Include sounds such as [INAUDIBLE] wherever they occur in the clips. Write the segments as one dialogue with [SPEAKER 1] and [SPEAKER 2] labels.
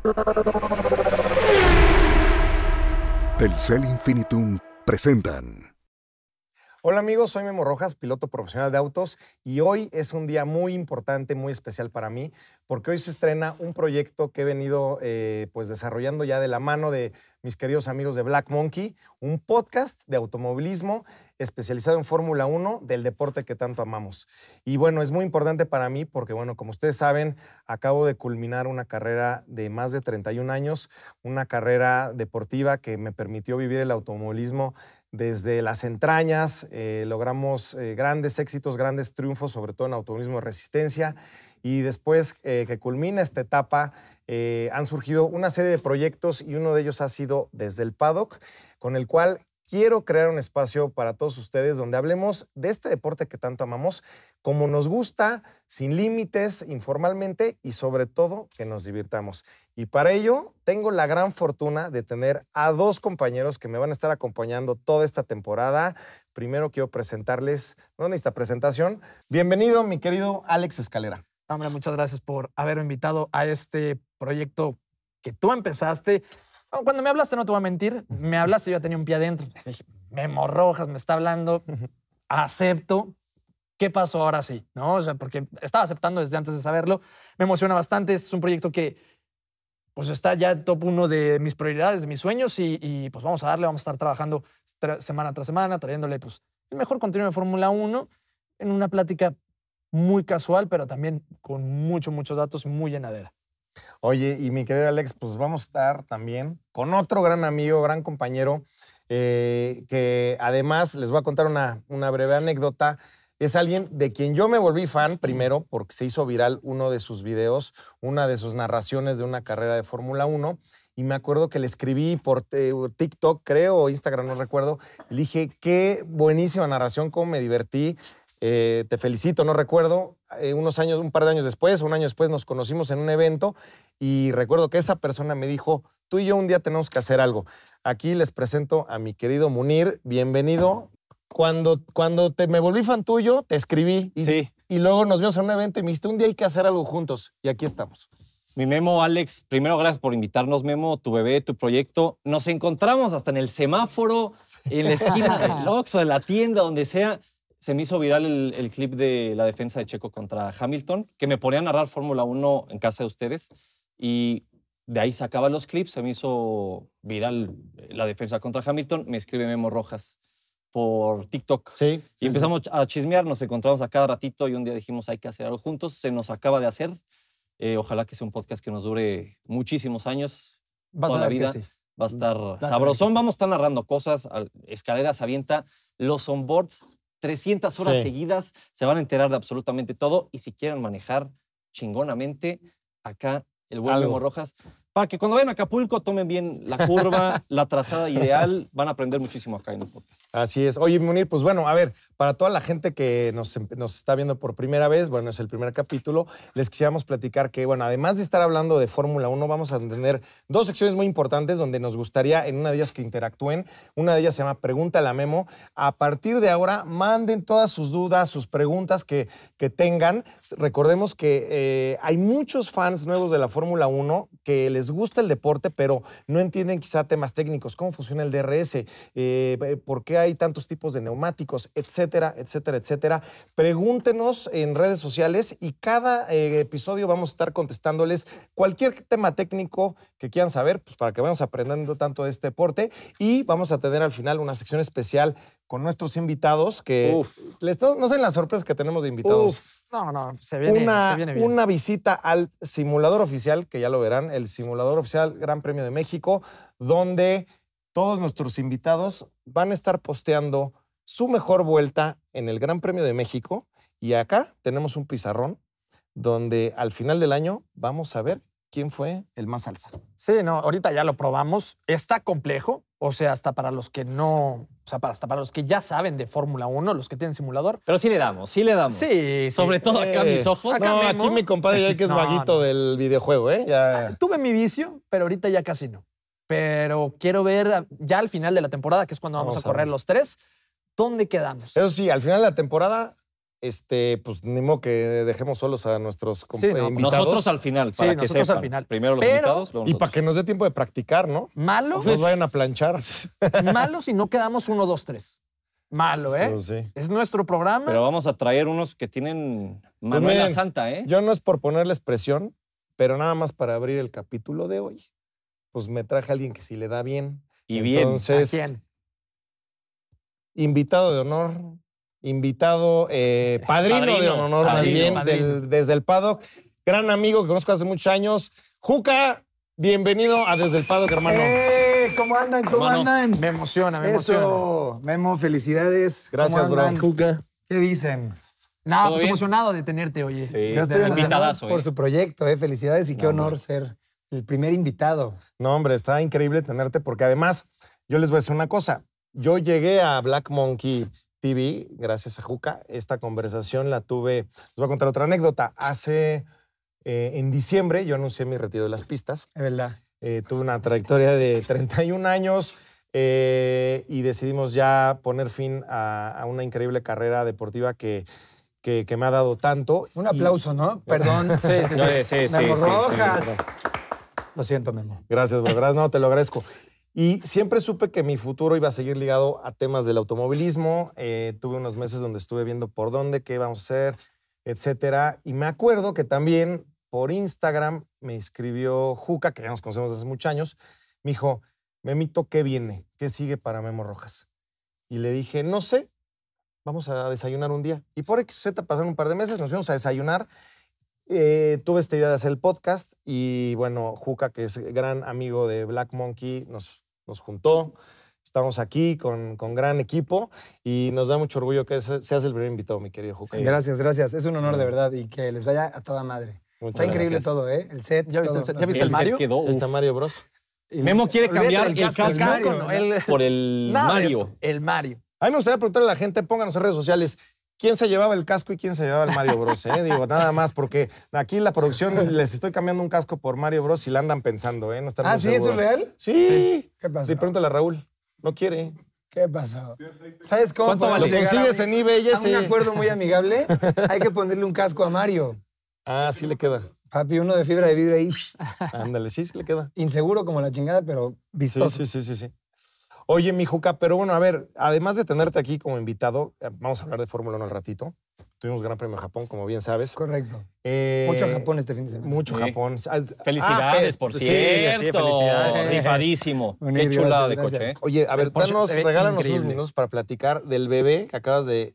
[SPEAKER 1] Del Telcel Infinitum presentan. Hola amigos, soy Memo Rojas, piloto profesional de autos y hoy es un día muy importante, muy especial para mí, porque hoy se estrena un proyecto que he venido eh, pues desarrollando ya de la mano de mis queridos amigos de Black Monkey, un podcast de automovilismo especializado en Fórmula 1 del deporte que tanto amamos. Y bueno, es muy importante para mí porque bueno, como ustedes saben, acabo de culminar una carrera de más de 31 años, una carrera deportiva que me permitió vivir el automovilismo desde las entrañas, eh, logramos eh, grandes éxitos, grandes triunfos, sobre todo en automovilismo de resistencia. Y después eh, que culmina esta etapa, han surgido una serie de proyectos y uno de ellos ha sido desde el paddock, con el cual quiero crear un espacio para todos ustedes donde hablemos de este deporte que tanto amamos, como nos gusta, sin límites, informalmente y sobre todo que nos divirtamos. Y para ello tengo la gran fortuna de tener a dos compañeros que me van a estar acompañando toda esta temporada. Primero quiero presentarles, no necesita presentación. Bienvenido, mi querido Alex Escalera.
[SPEAKER 2] Hombre, muchas gracias por haberme invitado a este proyecto que tú empezaste cuando me hablaste, no te voy a mentir, me hablaste, yo ya tenía un pie adentro. Me dije, Memo Rojas me está hablando, acepto. ¿Qué pasó ahora sí? ¿No? O sea, porque estaba aceptando desde antes de saberlo. Me emociona bastante. Este es un proyecto que pues está ya top uno de mis prioridades, de mis sueños y, pues vamos a darle, vamos a estar trabajando semana tras semana, trayéndole pues el mejor contenido de Fórmula 1 en una plática muy casual, pero también con muchos, muchos datos, muy llenadera.
[SPEAKER 1] Oye, y mi querido Alex, pues vamos a estar también con otro gran amigo, gran compañero, eh, que además les voy a contar una, una breve anécdota. Es alguien de quien yo me volví fan primero porque se hizo viral uno de sus videos, una de sus narraciones de una carrera de Fórmula 1 y me acuerdo que le escribí por TikTok, creo, o Instagram, no recuerdo. Le dije, qué buenísima narración, cómo me divertí. Eh, te felicito, no recuerdo, eh, unos años, un par de años después, un año después nos conocimos en un evento y recuerdo que esa persona me dijo, tú y yo un día tenemos que hacer algo. Aquí les presento a mi querido Munir, bienvenido. Cuando, cuando te, me volví fan tuyo, te escribí y, sí. y luego nos vimos en un evento y me dijiste, un día hay que hacer algo juntos y aquí estamos. Mi Memo, Alex,
[SPEAKER 3] primero gracias por invitarnos, Memo, tu bebé, tu proyecto. Nos encontramos hasta en el semáforo, en la esquina [LAUGHS] del Oxxo, de la tienda, donde sea se me hizo viral el, el, clip de la defensa de Checo contra Hamilton, que me ponía a narrar Fórmula 1 en casa de ustedes y de ahí sacaba los clips, se me hizo viral la defensa contra Hamilton, me escribe Memo Rojas por TikTok. Sí, y empezamos a chismear, nos encontramos a cada ratito y un día dijimos hay que hacer algo juntos, se nos acaba de hacer. Eh, ojalá que sea un podcast que nos dure muchísimos años,
[SPEAKER 4] la vida. Va a estar sabrosón,
[SPEAKER 3] vamos a estar narrando cosas, escaleras avienta, los onboards 300 horas seguidas, se van a enterar de absolutamente todo y si quieren manejar chingonamente, acá el vuelo de Rojas,
[SPEAKER 1] para que cuando vayan a Acapulco tomen bien la curva, la trazada ideal, van a aprender muchísimo acá en el podcast. Así es. Oye, Munir, pues bueno, a ver, para toda la gente que em, nos, está viendo por primera vez, bueno, es el primer capítulo, les quisiéramos platicar que, bueno, además de estar hablando de Fórmula 1, vamos a tener dos secciones muy importantes donde nos gustaría en una de ellas que interactúen. Una de ellas se llama Pregunta a la Memo. A partir de ahora, manden todas sus dudas, sus preguntas que, tengan. Recordemos que eh, hay muchos fans nuevos de la Fórmula 1 que les gusta el deporte, pero no entienden quizá temas técnicos, cómo funciona el DRS, eh, por qué hay tantos tipos de neumáticos, etcétera etcétera, etcétera, Pregúntenos en redes sociales y cada eh, episodio vamos a estar contestándoles cualquier tema técnico que quieran saber, pues para que vayamos aprendiendo tanto de este deporte. Y vamos a tener al final una sección especial con nuestros invitados que Uf. les no sé las sorpresas que tenemos de invitados.
[SPEAKER 2] Uf. No, no, se se viene bien.
[SPEAKER 1] Una visita al simulador oficial, que ya lo verán, el simulador oficial Gran Premio de México, donde todos nuestros invitados van a estar posteando su mejor vuelta en el Gran Premio de México. Y acá tenemos un pizarrón donde al final del año vamos a ver quién fue el más alza. Sí, no, ahorita ya lo probamos. Está complejo, o sea, hasta para los que no, o
[SPEAKER 2] sea, hasta para los que ya saben de Fórmula 1, los que tienen simulador.
[SPEAKER 1] Pero sí le damos, sí le damos. Sí, sobre todo acá mis eh, ojos. no, aquí mi compadre ya que es [LAUGHS] vaguito del videojuego, ¿eh? Ya. Ah, tuve mi vicio, pero ahorita ya casi no.
[SPEAKER 2] Pero quiero ver ya al final de la temporada, que es cuando vamos, a correr los tres, ¿Dónde
[SPEAKER 1] quedamos? Eso sí, al final de la temporada este, pues ni modo que dejemos solos a nuestros compañeros pues, invitados. Nosotros al final, para que nosotros al final. Primero los invitados, Y para que nos dé tiempo de practicar, ¿no? Malo. Nos vayan a planchar. [LAUGHS] Malo si no quedamos uno, dos, tres. Malo, ¿eh? Sí, es nuestro programa. Pero vamos a traer unos que tienen pues Manuela Santa, ¿eh? Yo no es por ponerles presión, pero nada más para abrir el capítulo de hoy, pues me traje a alguien que si le da bien. Y bien. ¿A invitado de honor, invitado, eh, padrino, de honor más bien, desde el paddock. Gran amigo que conozco hace muchos años. Juca, bienvenido a Desde el paddock, hermano. ¡Eh! ¿Cómo andan? ¿Cómo andan? Me emociona, me Eso.
[SPEAKER 4] Memo, felicidades. Gracias, bro. Juca. ¿Qué dicen?
[SPEAKER 1] Nada, pues emocionado
[SPEAKER 2] de tenerte, oye. Sí, Yo estoy Por eh. su
[SPEAKER 4] proyecto, eh. Felicidades y qué honor ser el primer
[SPEAKER 1] invitado. No, hombre, está increíble tenerte porque además, yo les voy a decir una cosa. Yo llegué a Black Monkey TV gracias a Juca. Esta conversación la tuve, les voy a contar otra anécdota. Hace, en diciembre, yo anuncié mi retiro de las pistas. Es verdad. tuve una trayectoria de 31 años y decidimos ya poner fin a, una increíble carrera deportiva que, que, me ha dado tanto. Un aplauso, ¿no? Perdón. Sí, sí, sí. sí, Rojas. Lo siento, Memo. Gracias, Gracias, no, te lo agradezco. Y siempre supe que mi futuro iba a seguir ligado a temas del automovilismo. Eh, tuve unos meses donde estuve viendo por dónde, qué íbamos a hacer, etcétera. Y me acuerdo que también por Instagram me escribió Juca, que ya nos conocemos desde hace muchos años. Me dijo, Memito, ¿qué viene? ¿Qué sigue para Memo Rojas? Y le dije, no sé, vamos a desayunar un día. Y por XZ pasaron un par de meses, nos fuimos a desayunar eh, tuve esta idea de hacer el podcast y bueno, Juca, que es gran amigo de Black Monkey, nos, nos juntó. Estamos aquí con, con, gran equipo y nos da mucho orgullo que seas el primer invitado, mi querido Juca. gracias, gracias.
[SPEAKER 4] Es un honor de verdad y que les vaya a toda madre. Está increíble todo, ¿eh? El set. ¿Ya viste, el, set? ¿Ya viste el, Mario? Quedó, Está Mario
[SPEAKER 1] Bros. Memo quiere cambiar el casco, por el Mario. El Mario. A mí me gustaría preguntarle a la gente, pónganos en redes sociales, quién se llevaba el casco y quién se llevaba el Mario Bros. Eh? Digo, nada más, porque aquí en la producción les estoy cambiando un casco por Mario Bros. y la andan pensando, ¿eh? No están ¿Ah, sí? ¿Eso es real? Sí. ¿Qué pasa? Sí, pregúntale a Raúl. No quiere.
[SPEAKER 4] ¿Qué pasó? ¿Sabes cómo ¿Cuánto vale? consigues en y Ese? un acuerdo muy amigable. Hay que ponerle un casco a Mario. Ah, sí le queda. Papi, uno de fibra de vidrio ahí. Ándale, sí, sí le queda. Inseguro como la chingada, pero vistoso. sí, sí, sí. sí. Oye, mi Juca, pero bueno, a ver,
[SPEAKER 1] además de tenerte aquí como invitado, eh, vamos a hablar de Fórmula 1 al ratito. Tuvimos Gran Premio Japón, como bien sabes. Correcto. Eh, mucho Japón
[SPEAKER 4] este fin de semana. Mucho Japón.
[SPEAKER 1] Ah, felicidades, ah, por cierto. Sí, sí, felicidades. Rifadísimo. Qué chulada de coche. ¿eh? Oye, a ver, danos, regálanos unos minutos para platicar del bebé que acabas de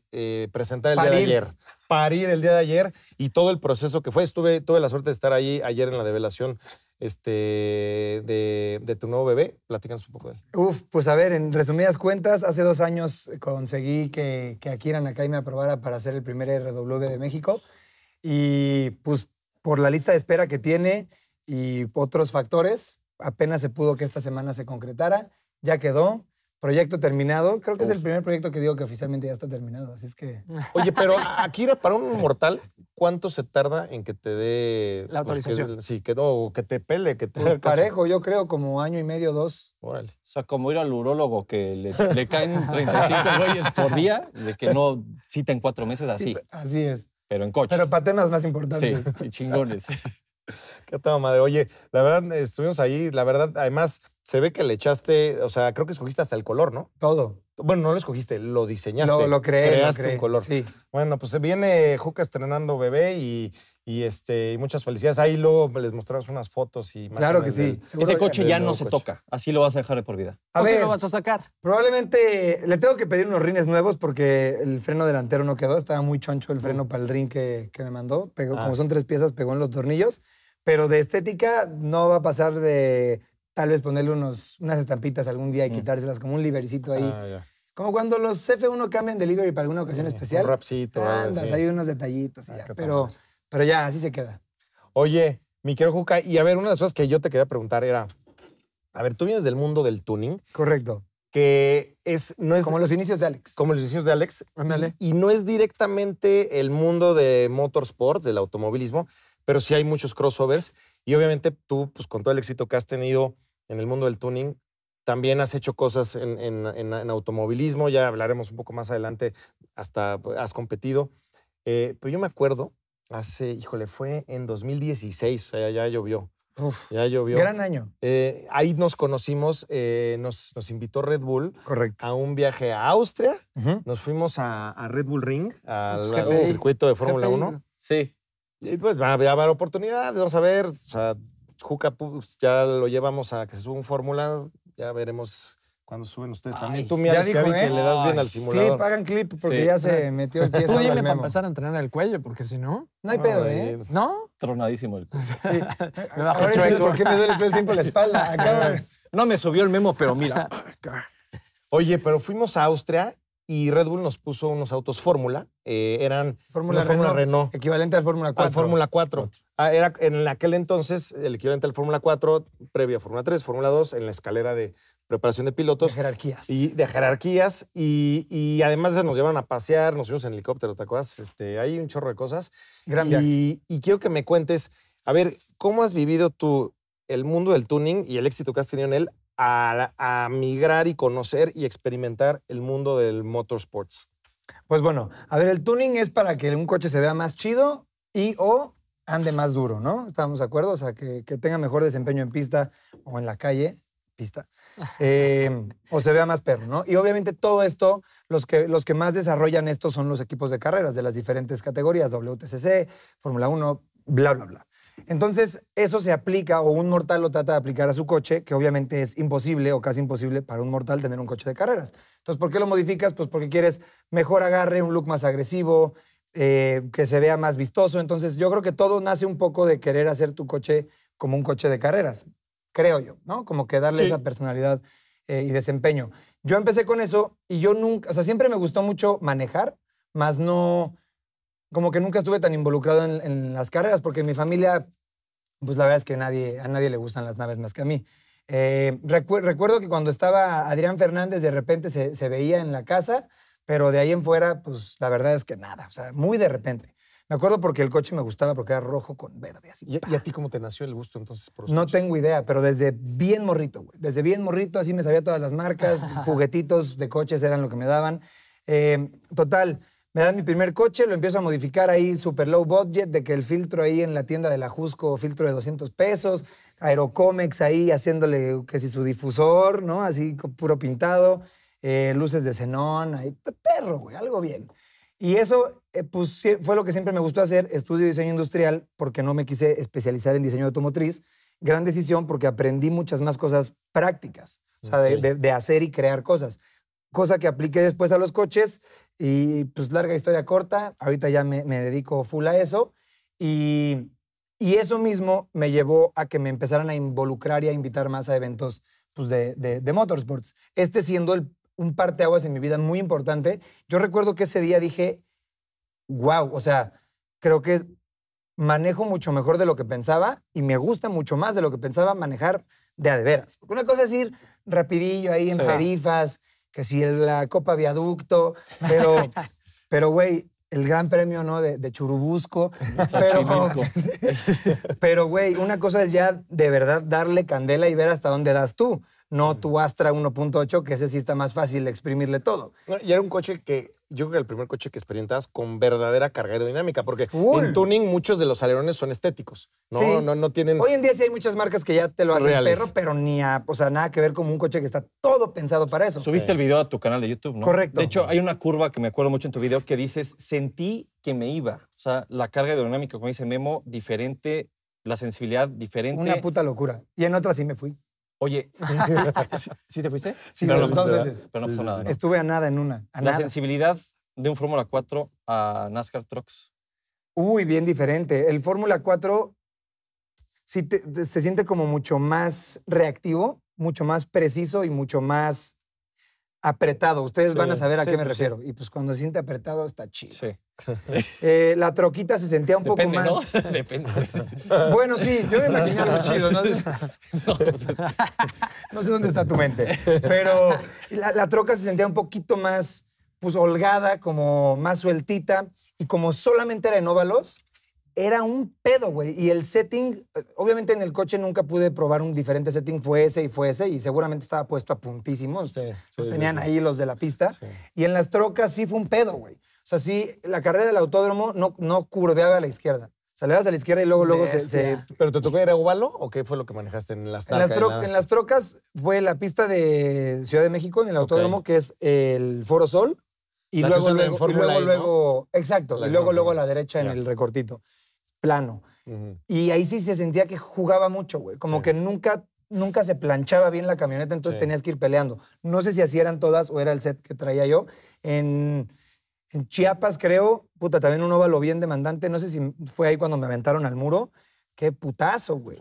[SPEAKER 1] presentar el día de ayer parir el día de ayer y todo el proceso que fue. Estuve, tuve la suerte de estar ahí ayer en la develación este, de, de, tu nuevo bebé. Platícanos un poco de él.
[SPEAKER 4] Uf, pues a ver, en resumidas cuentas, hace dos años eh, conseguí que, que Akira Nakai me aprobara para hacer el primer RW de México y pues por la lista de espera que tiene y otros factores, apenas se pudo que esta semana se concretara. Ya quedó proyecto terminado. Creo que es el primer proyecto que digo que oficialmente ya está terminado, así es que... [LAUGHS]
[SPEAKER 1] Oye, pero Akira, para un mortal, ¿cuánto se tarda en que te dé... La pues, autorización. sí, que, o que te pele, que te... Pues, parejo,
[SPEAKER 4] yo creo como año y medio, dos.
[SPEAKER 1] Órale. O sea, como ir al urólogo que le, caen
[SPEAKER 4] 35 [LAUGHS] güeyes por
[SPEAKER 3] día, de que no cita en cuatro meses así. así es. Pero en coche.
[SPEAKER 4] Pero para más importantes. Sí, y chingones. [LAUGHS]
[SPEAKER 1] Qué tal, madre. Oye, la verdad, estuvimos ahí. La verdad, además, se ve que le echaste, o sea, creo que escogiste hasta el color, ¿no? Todo. Bueno, no lo escogiste, lo diseñaste. lo creé. Creaste un color. Sí. Bueno, pues se viene Juca estrenando bebé y, y este, muchas felicidades. Ahí luego les mostramos unas fotos y Claro que sí. Ese coche ya no se toca.
[SPEAKER 3] Así lo vas a dejar de por vida.
[SPEAKER 1] A ver, lo vas
[SPEAKER 4] a sacar? Probablemente le tengo que pedir unos rines nuevos porque el freno delantero no quedó. Estaba muy choncho el freno para el rin que, me mandó. Pegó, ah. Como son tres piezas, pegó en los tornillos. Pero de estética no va a pasar de tal vez ponerle unos, unas estampitas algún día y mm. quitárselas como un livercito ahí. Ah, como cuando los F1 cambian delivery para alguna ocasión especial. Un rapcito. Andas, hay unos detallitos ah, Pero, pero ya, así se queda. Oye, mi querido Juca, y a ver, una de las cosas que yo te quería
[SPEAKER 1] preguntar era, a ver, tú vienes del mundo del tuning. Correcto. Que es, no es... Como los inicios de Alex. Como los inicios de Alex. y no es directamente el mundo de motorsports, del automovilismo, pero sí hay muchos crossovers. Y obviamente tú, pues con todo el éxito que has tenido en el mundo del tuning, también has hecho cosas en, automovilismo, ya hablaremos un poco más adelante, hasta pues, has competido. Eh, pero yo me acuerdo, hace, híjole, fue en 2016, ya, ya llovió. ya llovió. Gran año. Eh, ahí nos conocimos, eh, nos, invitó Red Bull Correcto. a un viaje a Austria. Nos fuimos a, Red Bull Ring, al, pues, al circuito de Fórmula 1. Sí. Y pues va a haber oportunidades, vamos a ver. O sea, Juca pues, ya lo llevamos a que se suba un fórmula, ya veremos cuando suben ustedes también. Tú me has dicho que ¿eh?
[SPEAKER 2] le das bien
[SPEAKER 4] al simulador. Clip, hagan clip, porque ya se metió el pie. Tú dime para empezar
[SPEAKER 2] a entrenar el cuello, porque si no...
[SPEAKER 4] No hay pedo, ¿eh?
[SPEAKER 2] ¿No? Tronadísimo el cuello. Sí.
[SPEAKER 4] [LAUGHS] por qué me duele todo el tiempo la espalda. [LAUGHS] Acá,
[SPEAKER 1] no me subió el memo, pero mira. Oye, pero fuimos a Austria y Red Bull nos puso unos autos Fórmula. Eh, eran Fórmula Renault,
[SPEAKER 4] Equivalente al Fórmula 4. Fórmula 4.
[SPEAKER 1] Ah, era en aquel entonces el equivalente al Fórmula 4, previo a Fórmula 3, Fórmula 2, en la escalera de preparación de pilotos. De jerarquías. Y de jerarquías. Y, además nos llevan a pasear, nos fuimos en helicóptero, ¿te Este, hay un chorro de cosas. y, y quiero que me cuentes, a ver, ¿cómo has vivido tú el mundo del tuning y el éxito que has tenido en él a, migrar y conocer y experimentar el
[SPEAKER 4] mundo del motorsports? Pues bueno, a ver, el tuning es para que un coche se vea más chido y o ande más duro, ¿no? ¿Estamos de acuerdo? O sea, que, tenga mejor desempeño en pista o en la calle, pista, [LAUGHS] em, o se vea más perro, ¿no? Y obviamente todo esto, los que, los que más desarrollan esto son los equipos de carreras de las diferentes categorías, WTCC, Fórmula 1, bla, bla, bla. Entonces, eso se aplica o un mortal lo trata de aplicar a su coche, que obviamente es imposible o casi imposible para un mortal tener un coche de carreras. Entonces, ¿por qué lo modificas? Pues porque quieres mejor agarre, un look más agresivo, eh, que se vea más vistoso. Entonces, yo creo que todo nace un poco de querer hacer tu coche como un coche de carreras, creo yo, ¿no? Como que darle esa personalidad eh, y desempeño. Yo empecé con eso y yo nunca, o sea, siempre me gustó mucho manejar, más no como que nunca estuve tan involucrado en, las carreras, porque mi familia, pues la verdad es que a nadie le gustan las naves más que a mí. Eh, recuerdo que cuando estaba Adrián Fernández, de repente se, veía en la casa, pero de ahí en fuera, pues la verdad es que nada, o sea, muy de repente. Me acuerdo porque el coche me gustaba porque era rojo con verde. Así, ¿Y, a ti cómo te nació el gusto entonces por los No tengo idea, pero desde bien morrito, Desde bien morrito, así me sabía todas las marcas, [LAUGHS] juguetitos de coches eran lo que me daban. Eh, total, me dan mi primer coche, lo empiezo a modificar ahí super low budget, de que el filtro ahí en la tienda de la Jusco, filtro de 200 pesos, Aerocomex ahí haciéndole que si su difusor, ¿no? Así puro pintado, eh, luces de xenón, ahí, perro, güey, algo bien. Y eso eh, pues, fue lo que siempre me gustó hacer, estudio diseño industrial, porque no me quise especializar en diseño automotriz. Gran decisión porque aprendí muchas más cosas prácticas, o sea, de, de hacer y crear cosas cosa que apliqué después a los coches y pues larga historia corta, ahorita ya me, dedico full a eso. Y, eso mismo me llevó a que me empezaran a involucrar y a invitar más a eventos pues, de, motorsports. Este siendo parte un aguas en mi vida muy importante. Yo recuerdo que ese día dije, wow, o sea, creo que manejo mucho mejor de lo que pensaba y me gusta mucho más de lo que pensaba manejar de a de veras. Porque una cosa es ir rapidillo ahí en perifas que si la Copa Viaducto, pero, [LAUGHS] pero güey, el gran premio, De, Churubusco. [LAUGHS] pero, güey, una cosa es ya de verdad darle candela y ver hasta dónde das tú no tu Astra 1.8, que ese sí está más fácil exprimirle todo.
[SPEAKER 1] Y era un coche que, yo creo que el primer coche que experimentabas con verdadera carga aerodinámica, porque en
[SPEAKER 4] tuning muchos de los alerones son estéticos, ¿no? No, no, tienen... Hoy en día sí hay muchas marcas que ya te lo hacen perro, pero ni a, o sea, nada que ver con un coche que está todo pensado para eso. Subiste el video a tu canal de YouTube, ¿no? Correcto. De
[SPEAKER 3] hecho, hay una curva que me acuerdo mucho en tu video que dices, sentí que me iba. O sea, la carga aerodinámica, como dice Memo, diferente, la sensibilidad diferente. Una
[SPEAKER 4] puta locura. Y en otra sí me fui. Oye, [LAUGHS] ¿sí te fuiste? Sí, dos veces. pasó nada. Estuve a nada en una. la
[SPEAKER 3] sensibilidad de un Fórmula 4 a NASCAR Trucks.
[SPEAKER 4] Uy, bien diferente. El Fórmula 4 se siente como mucho más reactivo, mucho más preciso y mucho más apretado. Ustedes van a saber a qué me pues refiero. Y pues cuando se siente apretado está chido. Eh, la troquita se sentía un poco más.
[SPEAKER 1] [LAUGHS] bueno, sí, yo me imagino algo chido, ¿no? [LAUGHS]
[SPEAKER 4] no sé dónde está tu mente. Pero la, troca se sentía un poquito más, pues holgada, como más sueltita. Y como solamente era en óvalos, era un pedo, güey. Y el setting, obviamente en el coche nunca pude probar un diferente setting, fue ese y fue ese, y seguramente estaba puesto a puntísimos. tenían ahí los de la pista. Y en las trocas sí fue un pedo, güey. O sea, sí, la carrera del autódromo no, no curveaba a la izquierda. Salías a la izquierda y luego, luego se,
[SPEAKER 1] ¿Pero te tocó ir a Uvalo o qué fue lo que manejaste en las trocas? En,
[SPEAKER 4] las, trocas fue la pista de Ciudad de México, en el autódromo, que es el Foro Sol. Y luego, luego, luego, exacto, y luego, luego a la derecha en el recortito plano. Y ahí sí se sentía que jugaba mucho, güey. Como que nunca, nunca se planchaba bien la camioneta, entonces tenías que ir peleando. No sé si así eran todas o era el set que traía yo. En, Chiapas, creo, puta, también un óvalo bien demandante. No sé si fue ahí cuando me aventaron al muro. Qué putazo, güey.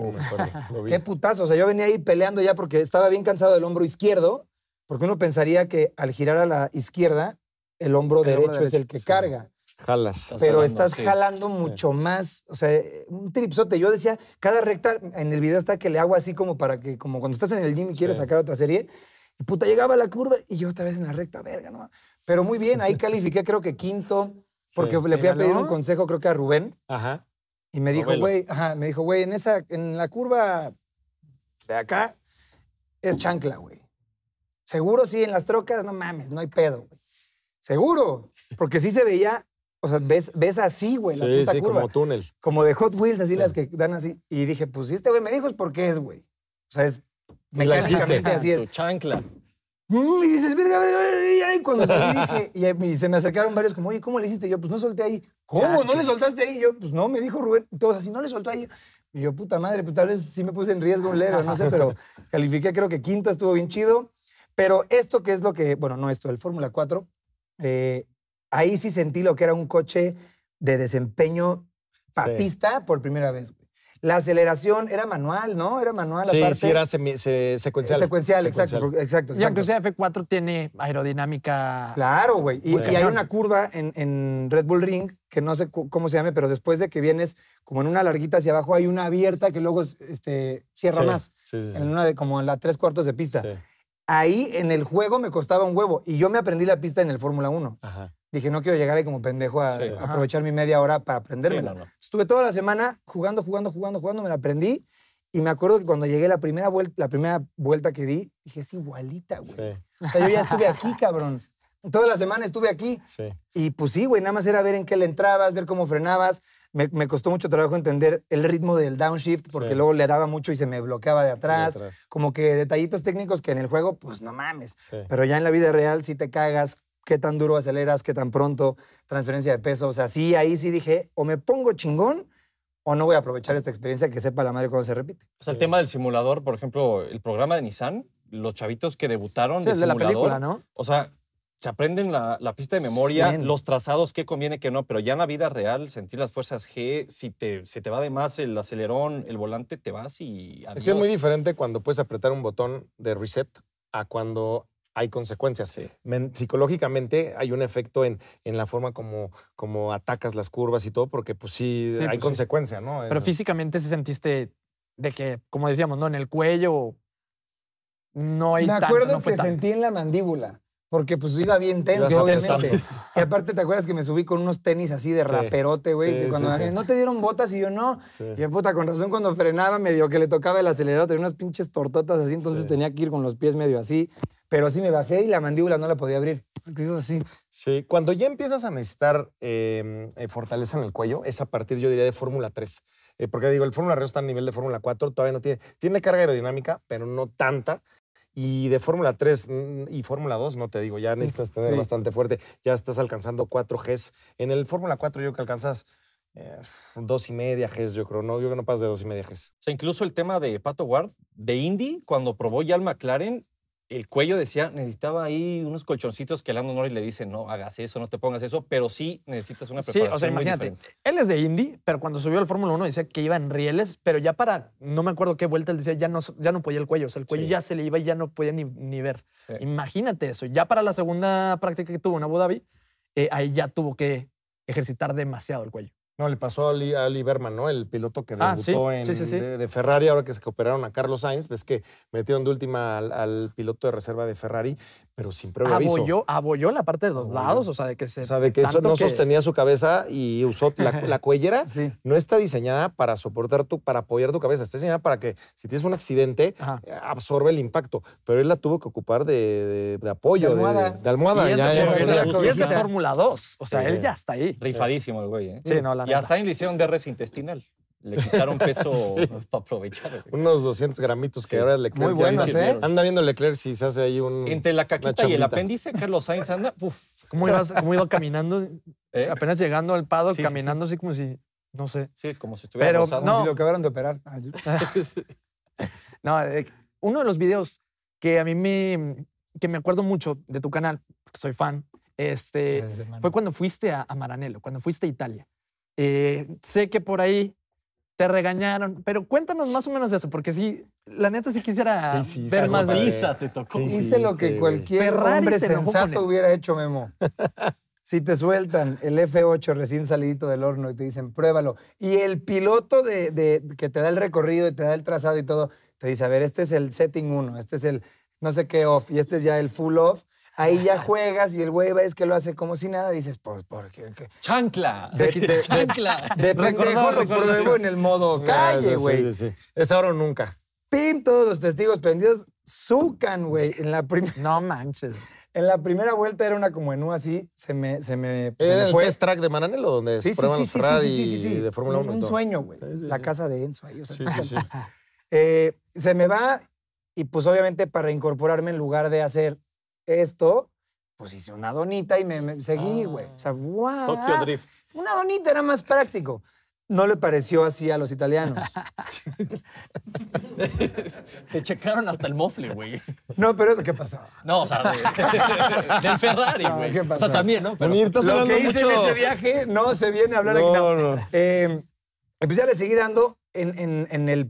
[SPEAKER 4] Qué putazo. O sea, yo venía ahí peleando ya porque estaba bien cansado del hombro izquierdo, porque uno pensaría que al girar a la izquierda, el hombro derecho, es el que carga.
[SPEAKER 1] Jalas. Pero estás jalando
[SPEAKER 4] mucho más. O sea, un tripsote. Yo decía, cada recta en el video está que le hago así como para que, como cuando estás en el gym y quieres sacar otra serie. Y puta, llegaba la curva y yo otra vez en la recta, verga, no. Pero muy bien, ahí califiqué, creo que quinto, [LAUGHS] porque le fui a pedir un consejo, creo que a Rubén. Ajá. Y me dijo, güey, ajá, me dijo, güey, en esa, en la curva de acá es chancla, güey. Seguro sí, en las trocas, no mames, no hay pedo, güey. Seguro, porque sí se veía o sea, ves, ves así, güey, la sí, sí, como túnel. Como de Hot Wheels, así las que dan así. Y dije, pues si este güey me dijo es porque es, güey. O sea, es mecánicamente así
[SPEAKER 3] es. chancla.
[SPEAKER 4] Mm, y dices, verga, verga, y cuando salí dije, y, se me acercaron varios como, oye, ¿cómo le hiciste? yo, pues no solté ahí. ¿Cómo? ¿No le soltaste ahí? yo, pues no, me dijo Rubén. Entonces, todos así, no le soltó ahí. Y yo, puta madre, pues tal vez sí me puse en riesgo un lero, no sé, pero [LAUGHS] califiqué, creo que quinto, estuvo bien chido. Pero esto que es lo que, bueno, no esto, el Fórmula 4, eh, ahí sí sentí lo que era un coche de desempeño papista pista por primera vez. La aceleración era manual, ¿no? Era manual. Sí, aparte. sí, era
[SPEAKER 1] secuencial. secuencial. exacto, exacto. exacto. Y aunque
[SPEAKER 4] F4 tiene aerodinámica. Claro, güey. Y, hay una curva en, Red Bull Ring, que no sé cómo se llame, pero después de que vienes como en una larguita hacia abajo, hay una abierta que luego este, cierra más. en una de, como en la tres cuartos de pista. Ahí en el juego me costaba un huevo y yo me aprendí la pista en el Fórmula 1. Ajá dije, no quiero llegar ahí como pendejo a, aprovechar mi media hora para aprendérmela. Estuve toda la semana jugando, jugando, jugando, jugando, me la aprendí. Y me acuerdo que cuando llegué la primera vuelta, la primera vuelta que di, dije, es igualita, güey. O sea, yo ya estuve aquí, [LAUGHS] cabrón. Toda la semana estuve aquí. Y pues sí, güey, nada más era ver en qué le entrabas, ver cómo frenabas. Me, me costó mucho trabajo entender el ritmo del downshift porque luego le daba mucho y se me bloqueaba de atrás. Como que detallitos técnicos que en el juego, pues no mames. Pero ya en la vida real sí te cagas qué tan duro aceleras, qué tan pronto, transferencia de peso. O sea, sí, ahí sí dije, o me pongo chingón o no voy a aprovechar esta experiencia que sepa la madre cuando se repite.
[SPEAKER 3] O sea, el tema del simulador, por ejemplo, el programa de Nissan, los chavitos que debutaron desde simulador, la película, ¿no? O sea, se
[SPEAKER 1] aprenden la,
[SPEAKER 3] pista de memoria, los trazados, qué conviene, qué no, pero ya en la vida real, sentir las fuerzas G,
[SPEAKER 1] si te, te va de más el acelerón, el volante, te vas y Es que es muy diferente cuando puedes apretar un botón de reset a cuando hay consecuencias. psicológicamente hay un efecto en, la forma como, como atacas las curvas y todo, porque pues sí,
[SPEAKER 4] hay pues, consecuencias. ¿no? Pero
[SPEAKER 2] físicamente se sentiste de que, como decíamos, ¿no? En el cuello
[SPEAKER 4] no hay Me acuerdo que sentí en la mandíbula. Porque pues iba bien tenso, obviamente. [LAUGHS] Y aparte, ¿te acuerdas que me subí con unos tenis así de raperote, güey? cuando no te dieron botas y yo no. Y puta, con razón cuando frenaba medio que le tocaba el acelerador, tenía unas pinches tortotas así, entonces tenía que ir con los pies medio así. Pero sí me bajé y la mandíbula no la podía abrir. Sí, cuando ya empiezas a necesitar em, eh, fortaleza en el cuello, es a partir,
[SPEAKER 1] yo diría, de Fórmula 3. Eh, porque digo, el Fórmula 3 está a nivel de Fórmula 4, todavía no tiene, tiene carga aerodinámica, pero no tanta. Y de Fórmula 3 mm, y Fórmula 2, no te digo, ya necesitas tener bastante fuerte. Ya estás alcanzando 4Gs. En el Fórmula 4 yo creo que alcanzas eh, y media Gs, yo creo. No, yo creo que no pasas de dos y media Gs. O sea, incluso el tema de Pato Ward, de Indy,
[SPEAKER 3] cuando probó ya el McLaren, el cuello decía, necesitaba ahí unos colchoncitos que Lando Norris le dice, no hagas eso, no te pongas eso, pero sí necesitas una preparación. Sí, o
[SPEAKER 2] él es de Indy, pero cuando subió al Fórmula 1 decía que iba en rieles, pero ya para, no me acuerdo qué vuelta, él decía, ya no, ya no podía el cuello, o sea, el cuello ya se le iba y ya no podía ni, ver. Imagínate eso, ya para la segunda práctica que tuvo en Abu Dhabi, eh, ahí ya tuvo que ejercitar demasiado el cuello.
[SPEAKER 1] No, le pasó a Ali, Berman, ¿no? El piloto que ah, debutó en, de, Ferrari, ahora que se cooperaron a Carlos Sainz, ves que metieron de última al, piloto de reserva de Ferrari, pero sin previo
[SPEAKER 2] abolló, la parte de los lados, o sea, de que se. O que eso no sostenía
[SPEAKER 1] su cabeza y usó [LAUGHS] la, cuellera. Sí. No está diseñada para soportar tu, para apoyar tu cabeza, está diseñada para que si tienes un accidente, eh, absorbe el impacto. Pero él la tuvo que ocupar de, apoyo, de almohada. almohada. Y es de, Fórmula 2, o sea, él ya está ahí. Rifadísimo el güey, ¿eh? Sí, no, la y a Sainz
[SPEAKER 3] le hicieron DRS intestinal.
[SPEAKER 1] Le quitaron peso [LAUGHS] [LAUGHS] para aprovechar. Unos 200 gramitos que ahora ahora Leclerc. Muy buenas, ¿eh? Anda viendo Leclerc si se hace ahí un. Entre la caquita y el apéndice,
[SPEAKER 2] Carlos Sainz anda. [LAUGHS] Uf. ¿Cómo, cómo iba caminando? ¿Eh? Apenas llegando al pado, caminando así como si. No sé. Sí, como si estuviera. Pero Como si lo
[SPEAKER 4] acabaran de operar.
[SPEAKER 2] no, eh, uno de los videos que a mí me. que me acuerdo mucho de tu canal, soy fan, este, fue cuando fuiste a, a Maranello, cuando fuiste a Italia. Eh, sé que por ahí te regañaron, pero cuéntanos más o menos eso, porque sí, la neta si
[SPEAKER 4] quisiera
[SPEAKER 3] ver más de te tocó. Hice lo que cualquier hombre sensato
[SPEAKER 4] hubiera hecho, Memo. [LAUGHS] si te sueltan el F8 recién salidito del horno y te dicen, pruébalo, y el piloto que te da el recorrido y te da el trazado y todo, te dice, a ver, este es el setting 1, este es el no sé qué off, y este es ya el full off, Ahí ya juegas y el güey ves que lo hace como si nada, dices, pues, ¿por, por qué? Chancla. De, chancla. De, pendejo en el
[SPEAKER 1] modo calle, güey. Sí, sí, sí. Es ahora o nunca.
[SPEAKER 4] Pim, todos los testigos prendidos, sucan, güey. No manches. En la primera vuelta era una como en U así, se me, se me, fue. ¿Es track de Mananelo donde se prueban sí, sí, y de Fórmula 1? Un sueño, güey. La casa de Enzo ahí. sí, sí, sí. [LAUGHS] Eh, se me va y pues obviamente para incorporarme en lugar de hacer esto, pues hice una donita y me, seguí, güey. O sea, wow. Ah. Tokyo Drift. Una donita era más práctico. No le pareció así a los italianos. [LAUGHS] Te checaron hasta el mofle, güey. No, pero eso, ¿qué pasó?
[SPEAKER 2] No, o sea,
[SPEAKER 3] del Ferrari,
[SPEAKER 4] güey. No, o sea, también, ¿no? Pero lo que hice en ese viaje no se viene a hablar aquí. No. no. Eh, pues a le dando en, el,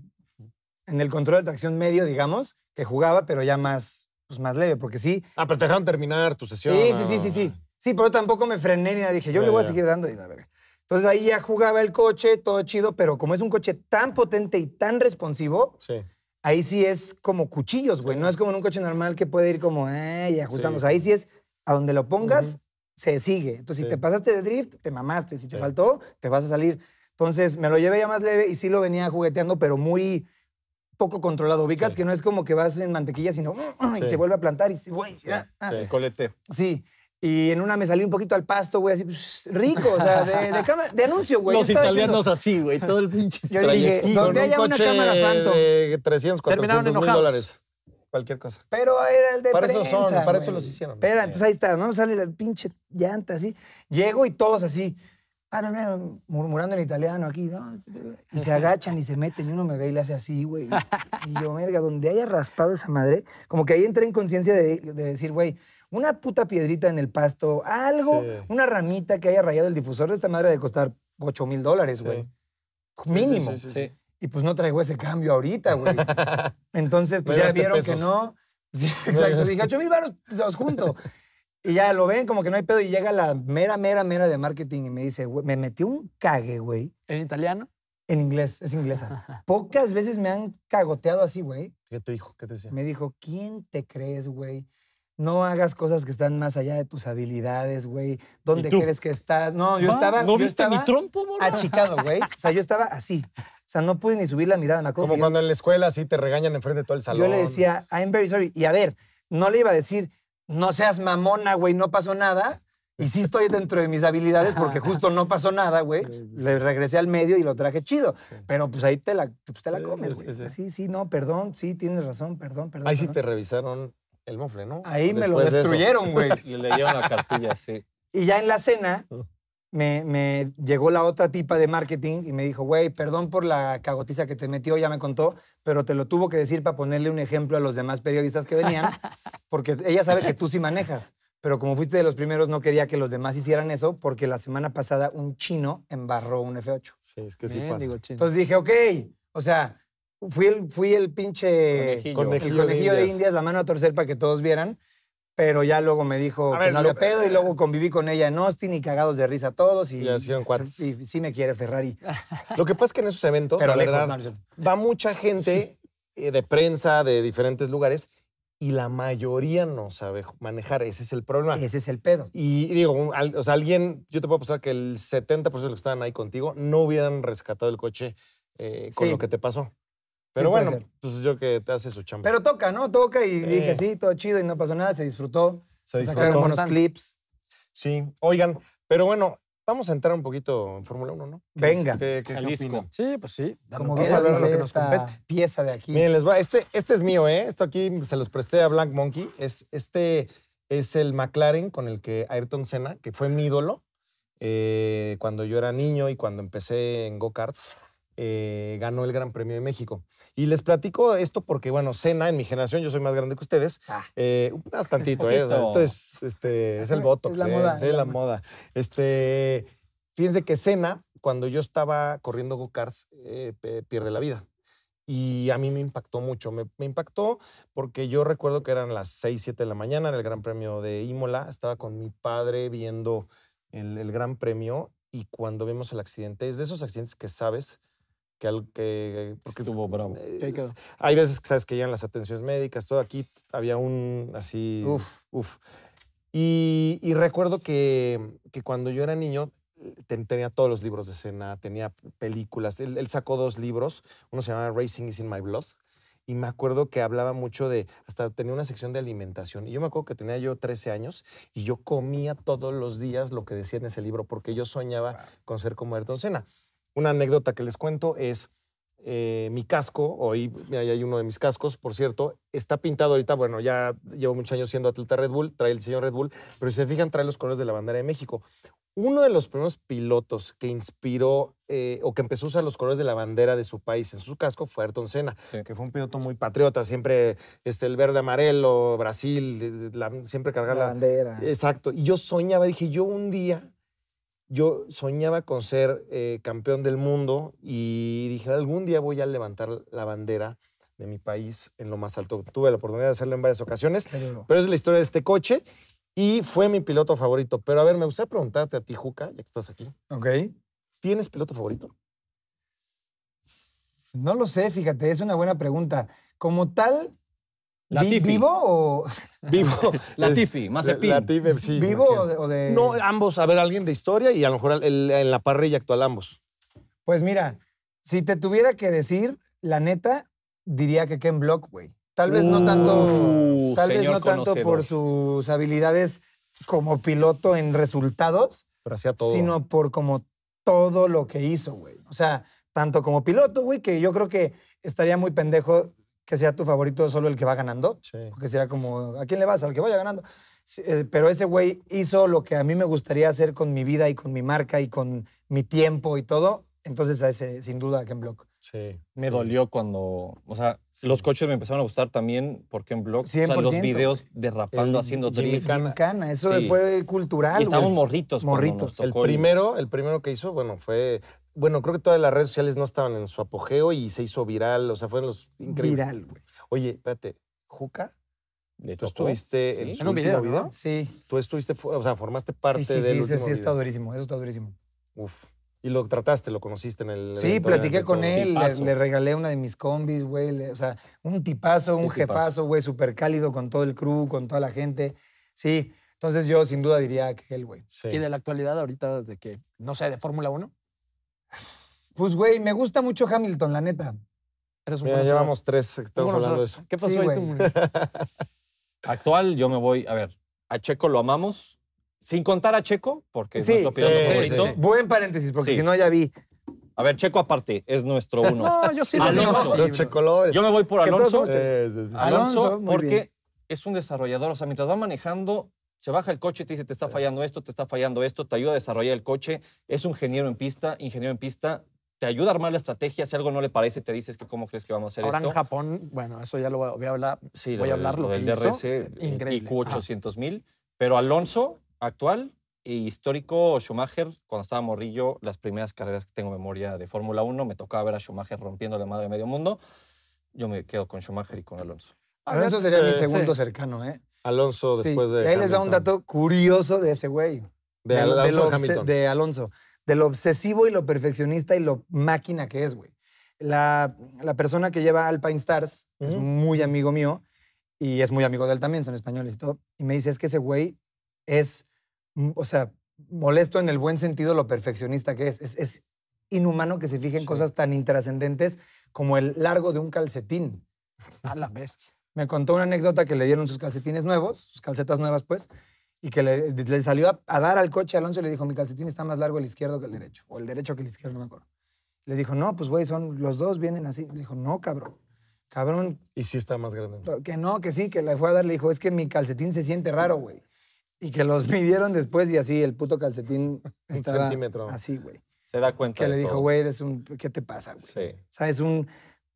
[SPEAKER 4] en el control de tracción medio, digamos, que jugaba, pero ya más pues, más leve, porque sí. Ah, pero te dejaron terminar tu sesión. Sí, sí, sí, sí, ah. sí. pero tampoco me frené ni nada. Dije, yo le voy a seguir dando. Y Entonces ahí ya jugaba el coche, todo chido, pero como es un coche tan potente y tan responsivo, ahí sí es como cuchillos, güey. No es como en un coche normal que puede ir como, eh, y ajustamos. Ahí sí es a donde lo pongas, se sigue. Entonces, si te pasaste de drift, te mamaste. Si te faltó, te vas a salir. Entonces, me lo llevé ya más leve y sí lo venía jugueteando, pero muy poco controlado. Vicas que no es como que vas en mantequilla, sino ¡ah! ¡ah! y se vuelve a plantar y se, güey, ah. colete. Sí. Y en una me salí un poquito al pasto, güey, así, rico, o sea, de, anuncio, güey. Los italianos así,
[SPEAKER 1] güey, todo el pinche. Yo dije, un una De 300, 400 mil dólares.
[SPEAKER 4] Cualquier cosa. Pero era el de para Eso son, para eso los hicieron. Espera, entonces ahí está, ¿no? Sale el pinche llanta así. Llego y todos así. Ah, no murmurando en italiano aquí, ¿no? Y se agachan y se meten y uno me ve y le hace así, güey. Y yo, merga, donde haya raspado esa madre, como que ahí entré en conciencia de, decir, güey, una puta piedrita en el pasto, algo, una ramita que haya rayado el difusor de esta madre de costar 8 mil dólares, güey. Mínimo. y pues no traigo ese cambio ahorita, güey. [LAUGHS] Entonces, pues ya vieron que no. Sí, exacto. Dije, 8 mil baros, los junto. Y ya lo ven como que no hay pedo y llega la mera, mera, mera de marketing y me dice, güey, me metió un cague, güey. ¿En italiano? En inglés, es inglesa. [LAUGHS] Pocas veces me han cagoteado así, güey. ¿Qué te dijo? ¿Qué te decía? Me dijo, ¿quién te crees, güey? No hagas cosas que están más allá de tus habilidades, güey. ¿Dónde crees que estás? No, yo estaba. ¿No viste mi trompo, moro. Achicado, güey. O sea, yo estaba así. O sea, no pude ni subir la mirada. Me acuerdo Como cuando en la escuela sí te regañan enfrente de todo el salón. Yo le decía, I'm very sorry. Y a ver, no le iba a decir, no seas mamona, güey, no pasó nada. Y sí estoy dentro de mis habilidades porque justo no pasó nada, güey. Le regresé al medio y lo traje chido. Pero pues ahí te la, pues, la comes, güey. Sí, sí, no, perdón, sí, tienes razón, perdón, perdón. Ahí sí te
[SPEAKER 1] revisaron el mofle, ¿no? Ahí me lo destruyeron, güey. [LAUGHS] y le dieron la cartilla, sí.
[SPEAKER 4] Y ya en la cena, me, llegó la otra tipa de marketing y me dijo, güey, perdón por la cagotiza que te metió, ya me contó, pero te lo tuvo que decir para ponerle un ejemplo a los demás periodistas que venían, [LAUGHS] porque ella sabe que tú sí manejas. Pero como fuiste de los primeros, no quería que los demás hicieran eso, porque la semana pasada un chino embarró un F8. Sí, es
[SPEAKER 1] que sí pasa. Entonces dije,
[SPEAKER 4] ok, o sea, fui el, fui el pinche conejillo, de, indias. la mano a torcer para que todos vieran pero ya luego me dijo que no había lo, pedo y luego conviví con ella en Austin y cagados de risa todos y, sí me quiere Ferrari. [LAUGHS] Lo que pasa es que en esos eventos, la verdad, va mucha gente eh, de prensa de
[SPEAKER 1] diferentes lugares y la mayoría no sabe manejar, ese es el problema. Ese es el pedo. Y digo, o sea, alguien, yo te puedo apostar que el 70% de los que estaban ahí contigo no hubieran rescatado el coche eh, con lo que te pasó. Pero bueno, pues yo que te hace su chamba. Pero toca,
[SPEAKER 4] ¿no? Toca y dije, sí, todo chido y no pasó nada, se disfrutó. Se, disfrutó. Sacaron buenos clips. Sí, oigan, pero bueno, vamos a entrar un poquito en Fórmula 1, ¿no? Venga. Jalisco.
[SPEAKER 1] sí, pues sí. Como vamos a ver nos compete.
[SPEAKER 4] Pieza de aquí. Miren, les va, este, este es mío,
[SPEAKER 1] ¿eh? Esto aquí se los presté a Black Monkey. Es, este es el McLaren con el que Ayrton Senna, que fue mi ídolo eh, cuando yo era niño y cuando empecé en go-karts. Eh, ganó el Gran Premio de México. Y les platico esto porque, bueno, Cena, en mi generación, yo soy más grande que ustedes, ah. eh, un [LAUGHS] tantito, eh, es, este, es el voto, es la, moda, es la, moda. Este, fíjense que Cena, cuando yo estaba corriendo go-karts, eh, pierde la vida. Y a mí me impactó mucho, me, impactó porque yo recuerdo que eran las 6, 7 de la mañana en el Gran Premio de Imola, estaba con mi padre viendo el, Gran Premio y cuando vemos el accidente, es de esos accidentes que sabes que, que eh, porque, estuvo bravo. Eh, hay veces que sabes que llegan las atenciones médicas, todo aquí había un así. Uf. uf. Y, recuerdo que, que, cuando yo era niño tenía todos los libros de escena, tenía películas. Él, sacó dos libros, uno se llamaba Racing is in my blood. Y me acuerdo que hablaba mucho de, hasta tenía una sección de alimentación. Y yo me acuerdo que tenía yo 13 años y yo comía todos los días lo que decía en ese libro porque yo soñaba con ser como Ayrton Senna. Una anécdota que les cuento es eh, mi casco, hoy hay uno de mis cascos, por cierto, está pintado ahorita, bueno, ya llevo muchos años siendo atleta Red Bull, trae el señor Red Bull, pero si se fijan, trae los colores de la bandera de México. Uno de los primeros pilotos que inspiró eh, o que empezó a usar los colores de la bandera de su país en su casco fue Ayrton Senna, que fue un piloto muy patriota, siempre este, el verde amarelo, Brasil, siempre cargar la bandera. Exacto. Y yo soñaba, dije, yo un día yo soñaba con ser eh, campeón del mundo y dije, algún día voy a levantar la bandera de mi país en lo más alto. Tuve la oportunidad de hacerlo en varias ocasiones, pero, es la historia de este coche y fue mi piloto favorito. Pero a ver, me gustaría preguntarte a ti, Juca, ya que estás aquí. Ok. ¿Tienes piloto favorito?
[SPEAKER 4] No lo sé, fíjate, es una buena pregunta. Como tal, Latifi. ¿Vivo o...? [LAUGHS] Vivo. Latifi, más Latifi, sí. ¿Vivo o de, No,
[SPEAKER 1] ambos. A ver, alguien de historia y a lo mejor en la parrilla actual ambos.
[SPEAKER 4] Pues mira, si te tuviera que decir, la neta, diría que Ken Block, güey. Tal vez no tanto, uh, tal vez no tanto por sus habilidades como piloto en resultados, sino por como todo lo que hizo, güey. O sea, tanto como piloto, güey, que yo creo que estaría muy pendejo que sea tu favorito solo el que va ganando. Sí. Porque sería como, ¿a quién le vas? Al que vaya ganando. Eh, pero ese güey hizo lo que a mí me gustaría hacer con mi vida y con mi marca y con mi tiempo y todo. Entonces a ese, sin duda, Ken Block. Sí. Me
[SPEAKER 3] dolió cuando, o sea, los coches me empezaron a gustar también
[SPEAKER 1] porque Ken Block. O sea, los videos derrapando, haciendo drift.
[SPEAKER 4] eso fue cultural. Y estábamos morritos. Morritos. primero,
[SPEAKER 1] el primero que hizo, bueno, fue bueno, creo que todas las redes sociales no estaban en su apogeo y se hizo viral, o sea, fueron los increíbles. Viral, güey. Oye, espérate, Juca, tú estuviste en su ¿En un video, Sí. Tú estuviste, o sea, formaste parte de sí, sí, sí, sí, sí, está
[SPEAKER 4] durísimo, eso está durísimo.
[SPEAKER 1] Uf. Y lo trataste, lo conociste en el. Sí, platiqué con él, le,
[SPEAKER 4] regalé una de mis combis, güey. O sea, un tipazo, un jefazo, güey, súper cálido con todo el crew, con toda la gente. Sí, entonces yo sin duda diría que él, güey. ¿Y de la actualidad ahorita, desde que, no sé, de Fórmula 1? Pues, güey, me gusta mucho Hamilton, la neta. Eres un
[SPEAKER 3] llevamos tres, estamos hablando de eso. ¿Qué pasó hoy?
[SPEAKER 4] [LAUGHS]
[SPEAKER 3] Actual, yo me voy. A ver, a Checo lo amamos. Sin contar a Checo, porque es nuestro piloto favorito. Buen paréntesis, porque si no ya vi. A ver, Checo aparte, es nuestro uno. [LAUGHS] No, yo sí Alonso. Los checolores. Yo me voy por Alonso. Alonso, porque es un desarrollador. O sea, mientras va manejando, se baja el coche, te dice, te está fallando esto, te está fallando esto, te ayuda a desarrollar el coche, es un ingeniero en pista, ingeniero en pista, te ayuda a armar la estrategia. Si algo no le parece, te dices que cómo crees que vamos a hacer esto. Ahora en
[SPEAKER 2] Japón, bueno, eso ya lo voy a hablar. Sí, voy a hablar lo, del DRC
[SPEAKER 3] eh, IQ Pero Alonso, actual y e histórico Schumacher, cuando estaba morrillo, las primeras carreras que tengo memoria de Fórmula 1, me tocaba ver a Schumacher rompiendo la madre de medio mundo. Yo me quedo con Schumacher y con Alonso.
[SPEAKER 4] Alonso sería mi eh, segundo cercano, ¿eh? Alonso después de. ahí les va un dato curioso de ese güey.
[SPEAKER 1] De, Alonso. De,
[SPEAKER 4] lo, Alonso. De obsesivo y lo perfeccionista y lo máquina que es, güey. La, persona que lleva Alpine Stars es muy amigo mío y es muy amigo de él también, son españoles y todo. Y me dice: es que ese güey es, mm, o sea, molesto en el buen sentido lo perfeccionista que es. Es, inhumano que se fijen cosas tan intrascendentes como el largo de un calcetín. A la bestia me contó una anécdota que le dieron sus calcetines nuevos, sus calcetas nuevas, pues, y que le, salió a, dar al coche a Alonso y le dijo, mi calcetín está más largo el izquierdo que el derecho, o el derecho que el izquierdo, no me acuerdo. Le dijo, no, pues, güey, son, los dos vienen así. Le dijo, no, cabrón. Cabrón. Y sí está más grande. Que no, que sí, que le fue a dar, le dijo, es que mi calcetín se siente raro, güey. Y que los [LAUGHS] midieron después y así el puto calcetín estaba Un centímetro. así, güey. Se da cuenta. Que le dijo, güey, eres un. ¿Qué te pasa, güey? Sí. O sea, es un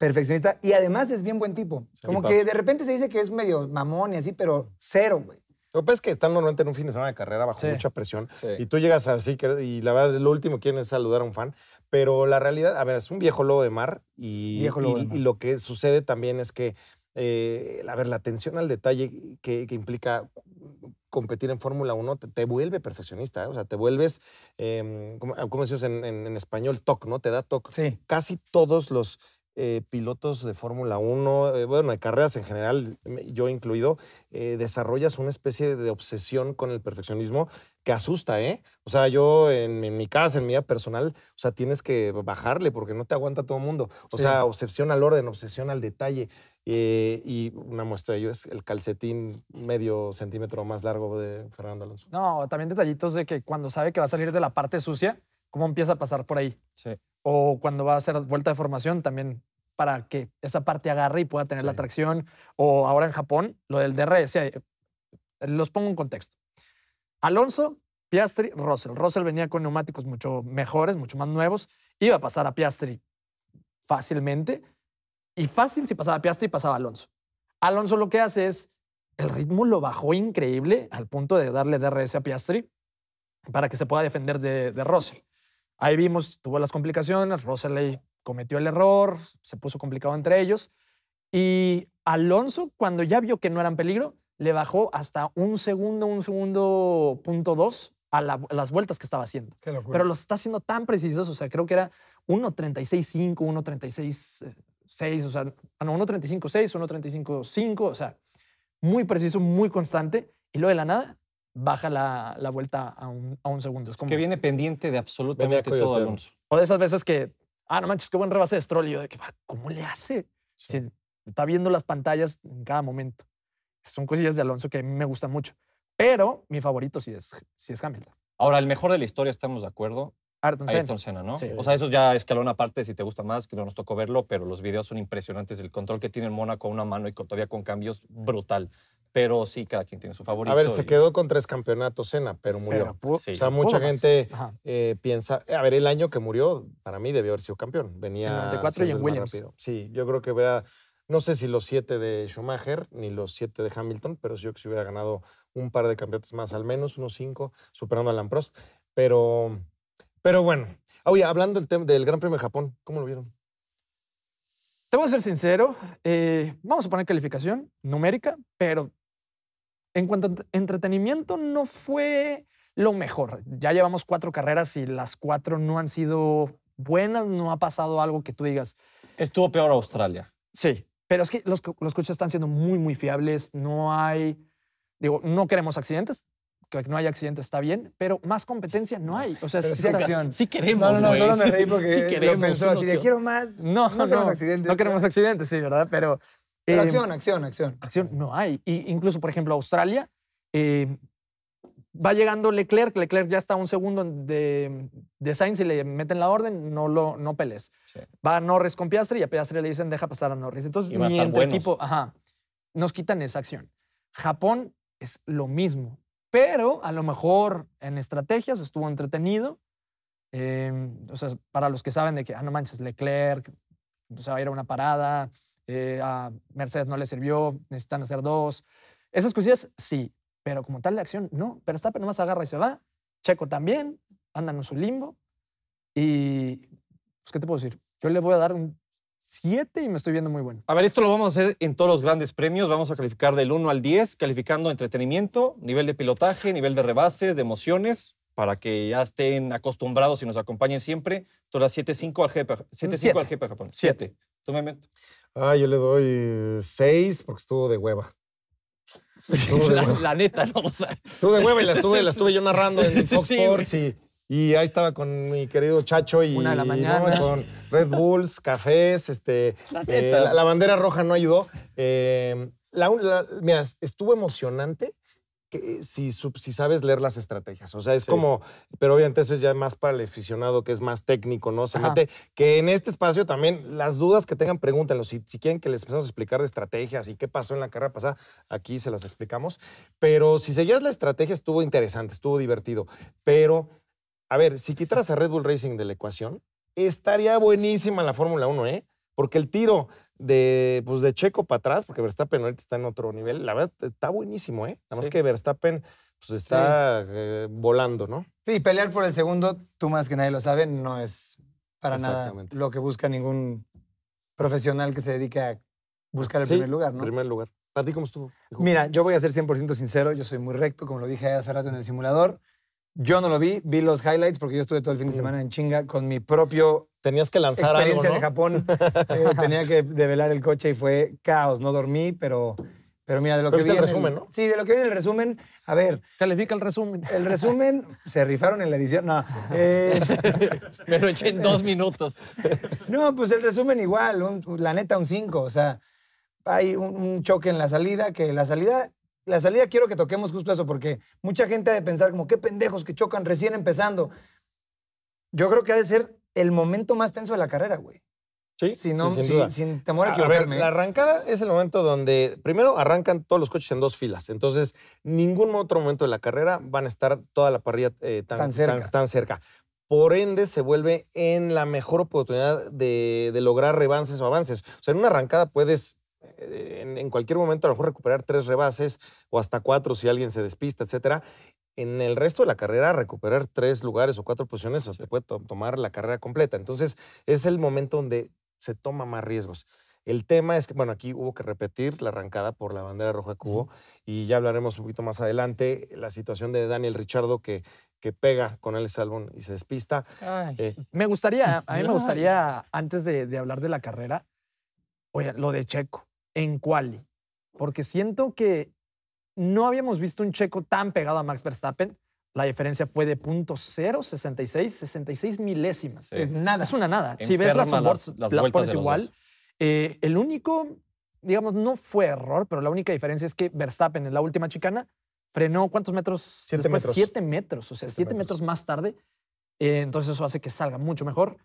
[SPEAKER 4] perfeccionista y además es bien buen tipo. Como que de repente se dice que es medio mamón y así, pero cero, güey.
[SPEAKER 1] Lo que pasa es que están normalmente en un fin de semana de carrera bajo mucha presión y tú llegas así y la verdad lo último que quieren es saludar a un fan, pero la realidad, a ver, es un viejo lobo de mar y, lo que sucede también es que, eh, a ver, la atención al detalle que, implica competir en Fórmula 1 te, vuelve perfeccionista, ¿eh? o sea, te vuelves, em, como, decimos en, en, español, TOC, ¿no? Te da TOC. Sí. Casi todos los eh, pilotos de Fórmula 1, eh, bueno, de carreras en general, yo incluido, eh, desarrollas una especie de obsesión con el perfeccionismo que asusta, ¿eh? O sea, yo en, mi casa, en mi vida personal, o sea, tienes que bajarle porque no te aguanta todo el mundo. O sea, obsesión al orden, obsesión al detalle. y una muestra de ello es el calcetín medio centímetro más largo de Fernando Alonso.
[SPEAKER 2] No, también detallitos de que cuando sabe que va a salir de la parte sucia, cómo empieza a pasar por ahí. Sí. O cuando va a hacer vuelta de formación también para que esa parte agarre y pueda tener la tracción. O ahora en Japón, lo del DRS. Eh, los pongo en contexto. Alonso, Piastri, Russell. Russell venía con neumáticos mucho mejores, mucho más nuevos. Iba a pasar a Piastri fácilmente. Y fácil si pasaba a Piastri, pasaba Alonso. Alonso lo que hace es, el ritmo lo bajó increíble al punto de darle DRS a Piastri para que se pueda defender de, de Russell. Ahí vimos, tuvo las complicaciones, Roseley cometió el error, se puso complicado entre ellos. Y Alonso, cuando ya vio que no eran peligro, le bajó hasta un segundo, un segundo punto dos a, las vueltas que estaba haciendo. Pero lo está haciendo tan precisos, o sea, creo que era 1.36.5, 1.36.6, o sea, no, 1.35.6, 1.35.5, o sea, muy preciso, muy constante. Y luego de la nada baja la, vuelta a un, segundo. Es como... que
[SPEAKER 3] viene pendiente de absolutamente todo, Alonso.
[SPEAKER 2] O de esas veces que, ah, no manches, qué buen rebase de Stroll. yo de que, ah, ¿cómo le hace? Si está viendo las pantallas en cada momento. Son cosillas de Alonso que a mí me gustan mucho. Pero mi favorito sí es, si es Hamilton.
[SPEAKER 3] Ahora, el mejor de la historia, estamos de acuerdo.
[SPEAKER 2] Ayrton Senna. ¿no? O sea, eso
[SPEAKER 3] ya una parte si te gusta más, que no nos tocó verlo, pero los videos son impresionantes. El control que tiene el Mónaco a una mano y todavía con cambios, brutal. Pero sí, cada quien tiene su favorito. A ver, se
[SPEAKER 1] quedó con tres campeonatos Cena, pero murió. O sea, mucha gente eh, piensa, a ver, el año que murió, para mí debió haber sido campeón. Venía en 94 y en Williams. Sí, yo creo que hubiera, no sé si los siete de Schumacher ni los siete de Hamilton, pero yo que se hubiera ganado un par de campeonatos más, al menos unos cinco, superando a Lampros. Pero, pero bueno. Oye, hablando del, tema del Gran Premio de Japón, ¿cómo lo vieron? Te voy a ser sincero, eh, vamos a poner calificación
[SPEAKER 2] numérica, pero en cuanto a entretenimiento, no fue lo mejor. Ya llevamos cuatro carreras y las cuatro no han sido buenas, no ha pasado algo que tú digas. Estuvo peor Australia. Sí, pero es que los, coches están siendo muy, muy fiables. No hay, digo, no queremos accidentes, que no haya accidentes está bien, pero más competencia no hay. O sea, sí, queremos. No, solo me reí porque queremos, lo pensó quiero más. no, no queremos accidentes. No queremos accidentes, sí, ¿verdad? Pero pero em, acción, acción, acción. Acción no hay. incluso, por ejemplo, Australia em, va llegando Leclerc. Leclerc ya está un segundo de, de Sainz y le meten la orden, no lo no peles. Va Norris con Piastri y a Piastri le dicen deja pasar a Norris. Entonces, ni equipo, ajá, nos quitan esa acción. Japón es lo mismo, pero a lo mejor en estrategias estuvo entretenido. Em, o sea, para los que saben de que, ah, no manches, Leclerc, a sea, a una parada, eh, a Mercedes no le sirvió, necesitan hacer dos. Esas cosillas sí, pero como tal de acción no. Pero Stappen nomás agarra y se va. Checo también, andan en su limbo. Y, pues, ¿qué te puedo decir? Yo le voy a dar un 7 y me estoy viendo muy bueno.
[SPEAKER 3] A ver, esto lo vamos a hacer en todos los grandes premios. Vamos a calificar del 1 al 10, calificando entretenimiento, nivel de pilotaje, nivel de rebases, de emociones, para que ya estén acostumbrados y nos acompañen siempre. Entonces, 7-5 al GP, 7,
[SPEAKER 1] al GP Japón. 7. Tú me Ah, yo le doy seis porque estuvo de hueva. [LAUGHS]
[SPEAKER 2] la, neta, ¿no? Estuvo de hueva y la estuve, la estuve yo [LAUGHS] narrando en Fox Sports
[SPEAKER 1] y, ahí estaba con mi querido Chacho y, con Red Bulls, cafés, este. La, eh, bandera roja no ayudó. Eh, mira, estuvo emocionante eh, si, si, sabes leer las estrategias. O sea, es como, pero obviamente eso es ya más para el aficionado que es más técnico, ¿no? Se mete que en este espacio también las dudas que tengan, pregúntenlo. Si, si quieren que les empezamos a explicar de estrategias y qué pasó en la carrera pasada, aquí se las explicamos. Pero si seguías la estrategia, estuvo interesante, estuvo divertido. Pero, a ver, si quitaras a Red Bull Racing de la ecuación, estaría buenísima la Fórmula 1, ¿eh? Porque el tiro de, pues de Checo para atrás, porque Verstappen ahorita está en otro nivel, la verdad está buenísimo, ¿eh? Nada más que Verstappen pues está eh, volando, ¿no?
[SPEAKER 4] Sí, pelear por el segundo, tú más que nadie lo sabe, no es para nada lo que busca ningún profesional que se dedique a buscar el primer lugar,
[SPEAKER 1] ¿no? primer lugar. ¿Para ti cómo estuvo?
[SPEAKER 4] Mira, yo voy a ser 100% sincero, yo soy muy recto, como lo dije hace rato en el simulador. Yo no lo vi, vi los highlights porque yo estuve todo el fin de mm. semana en chinga con mi propio Tenías que lanzar experiencia algo, de Japón. [LAUGHS] Eh, tenía que develar el coche y fue caos, no dormí, pero pero mira de lo que vi el resumen, ¿no? Sí, de lo que vi el resumen, a ver, califica el resumen. El resumen [LAUGHS] se rifaron en la edición, no. Eh.
[SPEAKER 3] [LAUGHS] Me lo eché en dos minutos.
[SPEAKER 4] no, pues el resumen igual, la neta un 5, o sea, hay un choque en la salida que la salida la salida quiero que toquemos justo eso, porque mucha gente ha de pensar como, qué pendejos que chocan recién empezando. Yo creo que ha de ser el momento más tenso de la carrera, güey. Sí, sin, temor a equivocarme. A ver, la
[SPEAKER 1] arrancada es el momento donde primero arrancan todos los coches en dos filas. Entonces, ningún otro momento de la carrera van a estar toda la parrilla eh, tan, cerca. Por ende, se vuelve en la mejor oportunidad de, de lograr revances o avances. O sea, en una arrancada puedes eh, en, cualquier momento a lo mejor recuperar tres rebases o hasta cuatro si alguien se despista, etcétera. En el resto de la carrera, recuperar tres lugares o cuatro posiciones te puede tomar la carrera completa. Entonces, es el momento donde se toma más riesgos. El tema es que, bueno, aquí hubo que repetir la arrancada por la bandera roja que hubo, y ya hablaremos un poquito más adelante la situación de Daniel Richardo que, que pega con Alex Albon y se despista. Eh, me gustaría, a mí me gustaría,
[SPEAKER 2] antes de, de hablar de la carrera, oye, lo de Checo en quali, porque siento que no habíamos visto un checo tan pegado a Max Verstappen. La diferencia fue de .066, 66 milésimas. Es nada. Es una nada. si ves las onboards, las, pones igual. Eh, el único, digamos, no fue error, pero la única diferencia es que Verstappen en la última chicana frenó cuántos metros siete después? metros metros o sea siete, metros. más tarde eh, entonces eso hace que salga mucho mejor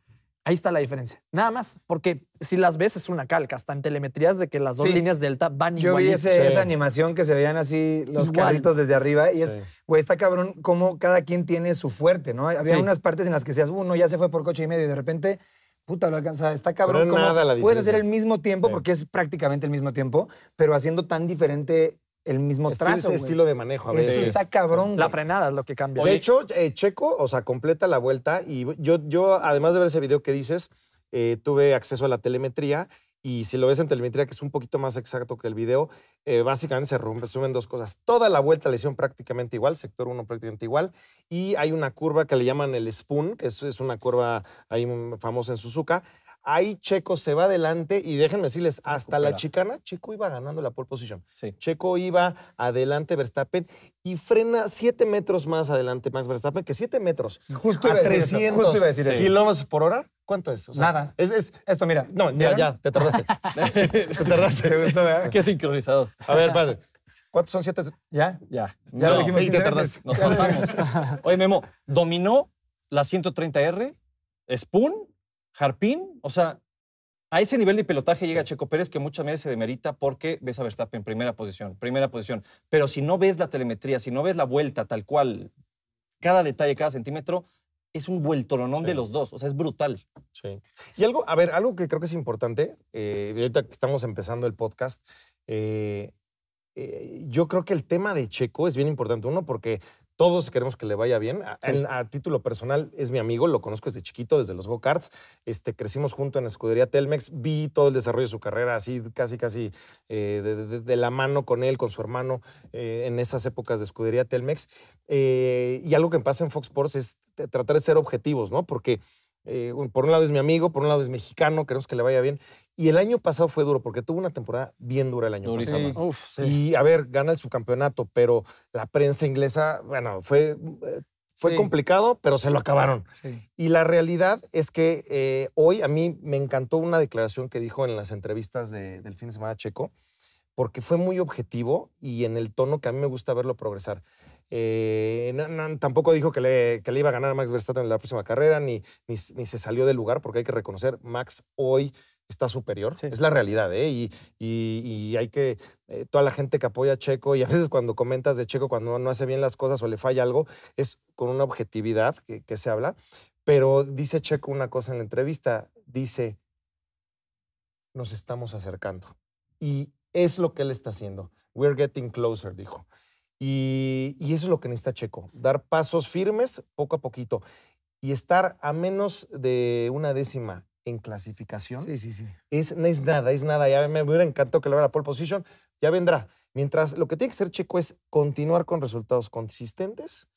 [SPEAKER 2] Ahí está la diferencia. Nada más, porque si las ves es una calca, hasta en telemetrías de que las dos líneas delta van igual. Yo vi esa
[SPEAKER 4] animación que se veían así los carritos desde arriba y es, güey, está cabrón cómo cada quien tiene su fuerte, ¿no? Había unas partes en las que seas uno uh, ya se fue por coche y medio y de repente, puta, lo alcanza, está cabrón. cómo Puedes hacer el mismo tiempo porque es prácticamente el mismo tiempo, pero haciendo tan diferente el mismo trazo. estilo de manejo a veces. está cabrón. La frenada es lo que cambia. De hecho,
[SPEAKER 1] eh, Checo, o sea, completa la vuelta. Y yo, yo además de ver ese video que dices, eh, tuve acceso a la telemetría. Y si lo ves en telemetría, que es un poquito más exacto que el video, eh, básicamente se suben dos cosas. Toda la vuelta le hicieron prácticamente igual, sector 1 prácticamente igual. Y hay una curva que le llaman el spoon, que es, es una curva ahí famosa en Suzuka, Ahí Checo se va adelante y déjenme decirles, hasta la chicana, Checo iba ganando la pole position. Checo iba adelante Verstappen y frena 7 metros más adelante Max Verstappen, que 7 metros. Justo a iba a decir kilómetros por hora. ¿Cuánto es? Nada.
[SPEAKER 4] Esto, mira. No, mira, ya, te tardaste. [LAUGHS] te tardaste.
[SPEAKER 1] Qué sincronizados. A ver, padre. ¿Cuántos son siete? ¿Ya? Ya. Ya lo dijimos 15 [LAUGHS] Oye,
[SPEAKER 3] Memo, dominó la 130R, Spoon Jarpín, o sea, a ese nivel de pelotaje llega Checo Pérez que muchas veces se demerita porque ves a Verstappen en primera posición, primera posición. Pero si no ves la telemetría, si no ves la vuelta tal cual, cada
[SPEAKER 1] detalle, cada centímetro, es un vueltoronón de los dos. O sea, es brutal. Sí. Y algo, a ver, algo que creo que es importante, eh, ahorita que estamos empezando el podcast, eh, eh, yo creo que el tema de Checo es bien importante. Uno, porque todos queremos que le vaya bien. A, título personal, es mi amigo, lo conozco desde chiquito, desde los go-karts. Este, crecimos juntos en la escudería Telmex. Vi todo el desarrollo de su carrera, así casi, casi eh, de, la mano con él, con su hermano, eh, en esas épocas de escudería Telmex. Eh, y algo que pasa en Fox Sports es tratar de ser objetivos, ¿no? Porque eh, por un lado es mi amigo, por un lado es mexicano, queremos que le vaya bien. Y el año pasado fue duro, porque tuvo una temporada bien dura el año pasado. Y a ver, gana el subcampeonato, pero la prensa inglesa, bueno, fue,
[SPEAKER 4] eh, fue complicado, pero se lo acabaron.
[SPEAKER 1] Y la realidad es que eh, hoy a mí me encantó una declaración que dijo en las entrevistas del fin de semana checo, porque fue muy objetivo y en el tono que a mí me gusta verlo progresar. Eh, tampoco dijo que le, que le, iba a ganar a Max Verstappen en la próxima carrera, ni, ni, se salió del lugar, porque hay que reconocer, Max hoy está superior. Es la realidad, ¿eh? Y, hay que, eh, toda la gente que apoya a Checo, y a veces cuando comentas de Checo, cuando no hace bien las cosas o le falla algo, es con una objetividad que, que se habla. Pero dice Checo una cosa en la entrevista, dice, nos estamos acercando. Y es lo que él está haciendo. We're getting closer, dijo. Y, eso es lo que necesita Checo, dar pasos firmes poco a poquito y estar a menos de una décima en clasificación. Sí, sí, sí. Es, es nada, es nada. Ya me hubiera encantado que le la pole position, ya vendrá. Mientras lo que tiene que ser Checo es continuar con resultados consistentes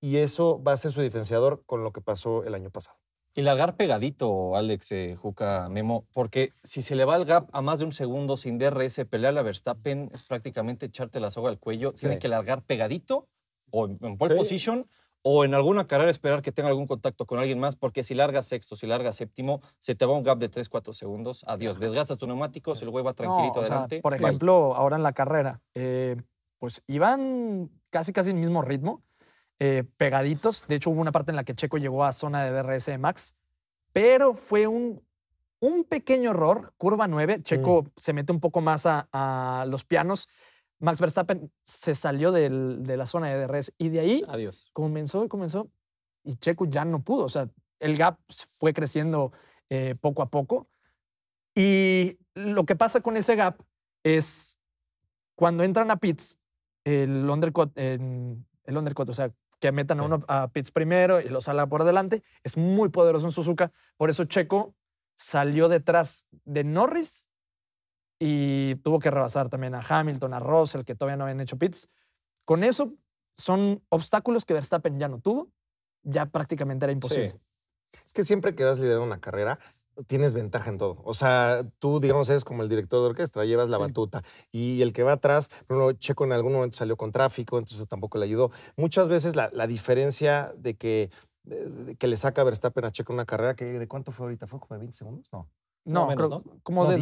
[SPEAKER 1] y eso va a ser su diferenciador con lo que pasó el año pasado.
[SPEAKER 3] Y largar pegadito, Alex, eh, Juca, Memo, porque si se le va el gap a más de un segundo sin DRS, pelear a Verstappen es prácticamente echarte la soga al cuello. Tiene que largar pegadito o en, pole position o en alguna carrera esperar que tenga algún contacto con alguien más, porque si larga sexto, si larga séptimo, se te va un gap de 3, 4 segundos. Adiós, desgastas tu neumático, el güey va tranquilito adelante. por
[SPEAKER 2] ejemplo, ahora en la carrera, eh, pues iban casi casi el mismo ritmo eh, pegaditos. De hecho, hubo una parte en la que Checo llegó a zona de DRS de Max, pero fue un, pequeño error, curva 9. Checo mm. se mete un poco más a, los pianos. Max Verstappen se salió de la zona de DRS y de ahí Adiós. comenzó comenzó y Checo ya no pudo. O sea, el gap fue creciendo eh, poco a poco. Y lo que pasa con ese gap es cuando entran a pits, el undercut, en el undercut, o sea, que metan a, uno, a Pitts primero y lo salga por delante. Es muy poderoso en Suzuka. Por eso Checo salió detrás de Norris y tuvo que rebasar también a Hamilton, a Russell, que todavía no habían hecho pits. Con eso son obstáculos que Verstappen ya no tuvo, ya prácticamente era imposible.
[SPEAKER 1] Es que siempre que vas liderando una carrera, tienes ventaja en todo. O sea, tú, digamos, eres como el director de orquesta, llevas la batuta. Y el que va atrás, bueno, Checo en algún momento salió con tráfico, entonces tampoco le ayudó. Muchas veces la, diferencia de que, que le saca Verstappen a Checo una carrera, que ¿de cuánto fue ahorita? ¿Fue como de 20 segundos? No. No, como de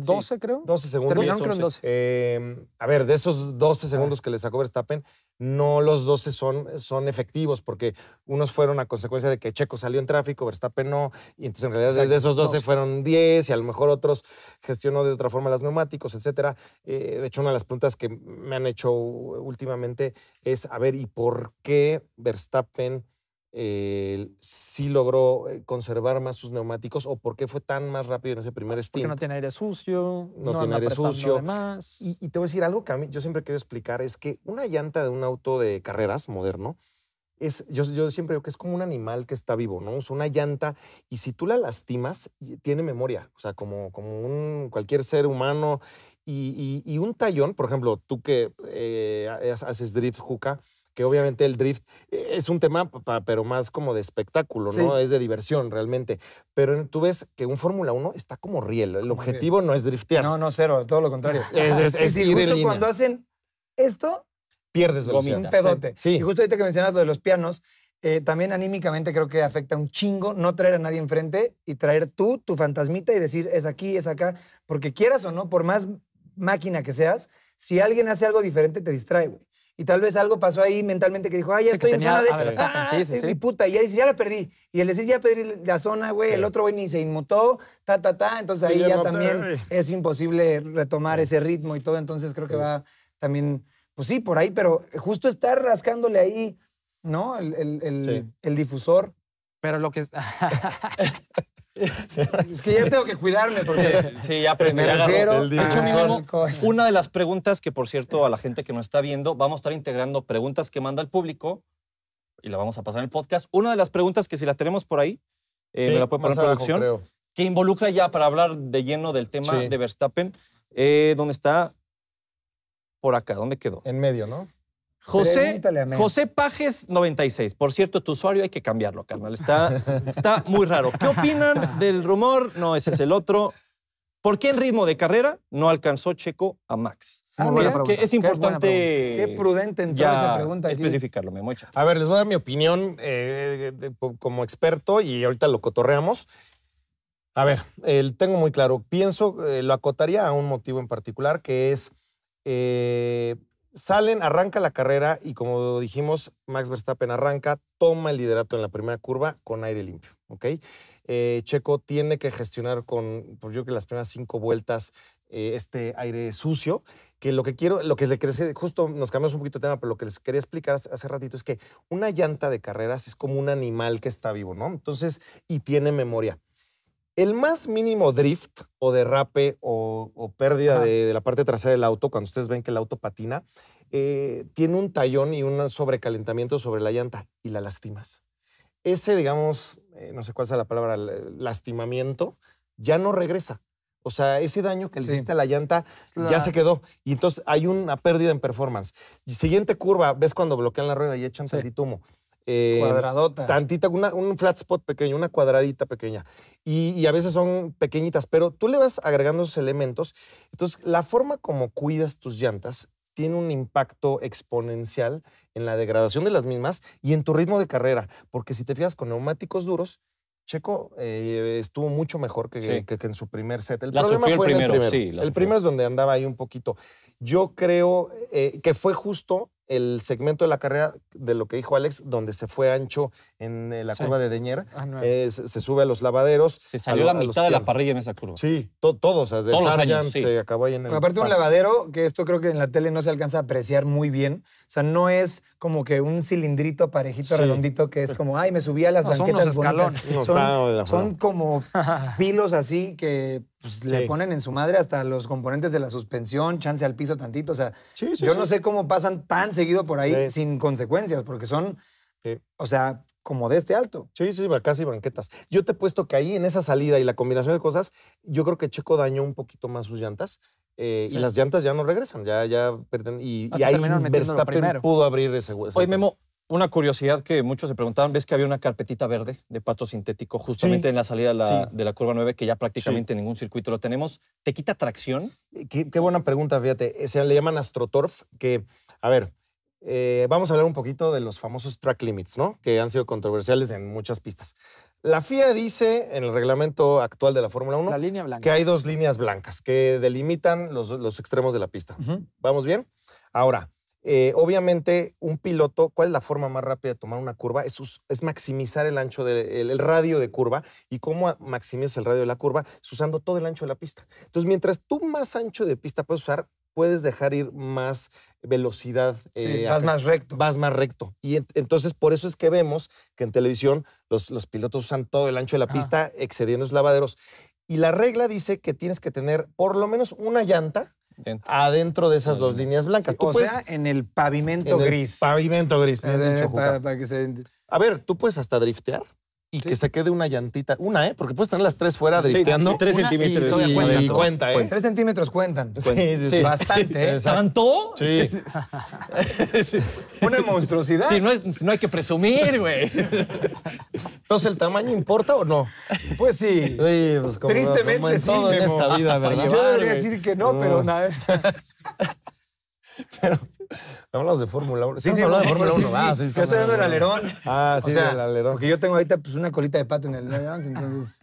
[SPEAKER 1] 12, creo. 12 segundos. Em, a ver, de esos 12 segundos que le sacó Verstappen, no los 12 son, son efectivos, porque unos fueron a consecuencia de que Checo salió en tráfico, Verstappen no, y entonces en realidad de esos 12 fueron 10 y a lo mejor otros gestionó de otra forma las neumáticos, etcétera. Eh, de hecho, una de las preguntas que me han hecho últimamente es, a ver, ¿y por qué Verstappen eh, si logró eh, conservar más sus neumáticos o por qué fue tan más rápido en ese primer stint. Ah, porque no tiene aire sucio, no, tiene aire sucio. Y, te voy a decir algo que yo siempre quiero explicar, es que una llanta de un auto de carreras moderno, es, yo, siempre digo que es como un animal que está vivo, ¿no? Es una llanta y si tú la lastimas, tiene memoria, o sea, como, un, cualquier ser humano. Y, un tallón, por ejemplo, tú que eh, haces drift, juca, que obviamente el drift e-, es un tema, pero más como de espectáculo, ¿no? Es de diversión realmente. Pero tú ves que un Fórmula 1 está como riel. El objetivo no es driftear. No, no, cero, todo lo contrario. [LAUGHS] Es, ir cuando
[SPEAKER 4] hacen esto, pierdes velocidad. Un pedote. Sí. Y justo ahorita que mencionas lo de los pianos, eh, también anímicamente creo que afecta un chingo no traer a nadie enfrente y traer tú, tu fantasmita y decir es aquí, es acá. Porque quieras o no, por más máquina que seas, si alguien hace algo diferente, te distrae, güey y tal vez algo pasó ahí mentalmente que dijo, ay, ya estoy en zona de. y puta, ya dice, ya la perdí. Y el decir, ya perdí la zona, güey, el otro güey ni se inmutó, ta, ta, ta. Entonces ahí ya también es imposible retomar ese ritmo y todo. Entonces creo que va también, pues sí, por ahí, pero justo estar rascándole ahí, ¿no? El, el difusor.
[SPEAKER 2] Pero lo que. [LAUGHS]
[SPEAKER 4] Sí, [LAUGHS] yo tengo que cuidarme
[SPEAKER 3] porque. [LAUGHS] Sí, ya primero una de las preguntas que, por cierto, a la gente que nos está viendo, vamos a estar integrando preguntas que manda el público y la vamos a pasar en el podcast. Una de las preguntas que, si la tenemos por ahí, eh, me la puede pasar producción, que involucra ya para hablar de lleno del tema de Verstappen. Eh, ¿Dónde está? Por acá, ¿dónde quedó? En medio, ¿no? José, José Pajes 96. Por cierto, tu usuario hay que cambiarlo, carnal. Está, está muy raro. ¿Qué opinan del rumor? No, ese es el otro. ¿Por qué en ritmo de carrera no alcanzó Checo a Max? Ah, es, que es importante. Qué, prudente esa pregunta. y Especificarlo, me mocha.
[SPEAKER 1] A ver, les voy a dar mi opinión eh, como experto y ahorita lo cotorreamos. A ver, tengo muy claro. Pienso, eh, lo acotaría a un motivo en particular que es eh, salen, arranca la carrera y como dijimos, Max Verstappen arranca, toma el liderato en la primera curva con aire limpio, ¿ok? Eh, Checo tiene que gestionar con, pues, yo que las primeras cinco vueltas, eh, este aire sucio, que lo que quiero, lo que le quería, justo nos cambiamos un poquito de tema, pero lo que les quería explicar hace ratito es que una llanta de carreras es como un animal que está vivo, ¿no? Entonces, y tiene memoria. El más mínimo drift o derrape o, o pérdida de, la parte trasera del auto, cuando ustedes ven que el auto patina, eh, tiene un tallón y un sobrecalentamiento sobre la llanta y la lastimas. Ese, digamos, eh, no sé cuál sea la palabra, lastimamiento, ya no regresa. O sea, ese daño que le hiciste a la llanta ya se quedó. Y entonces hay una pérdida en performance. siguiente curva, ves cuando bloquean la rueda y echan eh, Cuadradota. Tantita, un flat spot pequeño, una cuadradita pequeña. Y, a veces son pequeñitas, pero tú le vas agregando esos elementos. Entonces, la forma como cuidas tus llantas tiene un impacto exponencial en la degradación de las mismas y en tu ritmo de carrera. Porque si te fijas con neumáticos duros, Checo eh, estuvo mucho mejor que, que, en su primer set. El fue el primero, el primero. es donde andaba ahí un poquito. Yo creo eh, que fue justo el segmento de la carrera de lo que dijo Alex, donde se fue ancho en eh, la curva de Deñer ah, eh, se, sube a los lavaderos. Se salió la mitad de la parrilla en esa curva. Sí, todos, o sea, se acabó ahí en el Aparte un
[SPEAKER 4] lavadero, que esto creo que en la tele no se alcanza a apreciar muy bien, o sea, no es como que un cilindrito parejito, redondito, que es pues, como, ay, me subí a las banquetas son, escalones. son como [LAUGHS] filos así que pues, le ponen en su madre hasta los componentes de la suspensión, chance al piso tantito. O sea, yo no sé cómo pasan tan seguido por ahí sin consecuencias, porque son, o sea, como de este alto. Sí, sí, casi banquetas. Yo te he puesto que ahí en esa salida y la combinación de cosas,
[SPEAKER 1] yo creo que Checo dañó un poquito más sus llantas. Eh, y las llantas ya no regresan, ya, ya Y, ahí Verstappen pudo abrir ese hueso. Oye, Memo, una curiosidad que muchos se
[SPEAKER 3] preguntaban, ves que había una carpetita verde de pasto sintético justamente en la salida de la, curva 9, que ya prácticamente
[SPEAKER 1] ningún circuito lo tenemos. ¿Te quita tracción? Eh, qué, buena pregunta, fíjate. Eh, se le llaman Astrotorf, que, a ver, eh, vamos a hablar un poquito de los famosos track limits, ¿no? Que han sido controversiales en muchas pistas. La FIA dice en el reglamento actual de la Fórmula 1 que hay dos líneas blancas que delimitan los, extremos de la pista. ¿Vamos bien? Ahora, eh, obviamente, un piloto, ¿cuál es la forma más rápida de tomar una curva? Es, maximizar el ancho del el radio de curva. ¿Y cómo maximiza el radio de la curva? Es usando todo el ancho de la pista. Entonces, mientras tú más ancho de pista puedes usar, puedes dejar ir más velocidad. Eh, vas más recto. Vas más recto. Y entonces por eso es que vemos que en televisión los, pilotos usan todo el ancho de la pista excediendo los lavaderos. Y la regla dice que tienes que tener por lo menos una llanta adentro de esas dos líneas blancas. o sea, en el pavimento gris. pavimento gris, eh, dicho, A ver, ¿tú puedes hasta driftear? y que se quede una llantita. Una, ¿eh? Porque puedes tener las tres fuera de Sí, sí, tres centímetros. Y, cuenta, ¿eh?
[SPEAKER 4] Tres centímetros cuentan. Sí, sí, sí. Bastante, ¿eh? ¿Tanto? [LAUGHS]
[SPEAKER 1] Sí. una monstruosidad. Sí, no, no hay que presumir, güey. Entonces, ¿el tamaño importa o no? Pues sí. Sí, pues como, Tristemente todo sí. en esta vida, [LAUGHS] ¿verdad? Yo debería decir que no, pero nada. [LAUGHS] Pero, hablamos de Fórmula 1. Sí, estamos sí, hablando de Fórmula 1. Sí, sí, yo estoy hablando del alerón. Ah, sí, del alerón. Porque
[SPEAKER 4] yo tengo ahorita una colita de pato en el alerón, entonces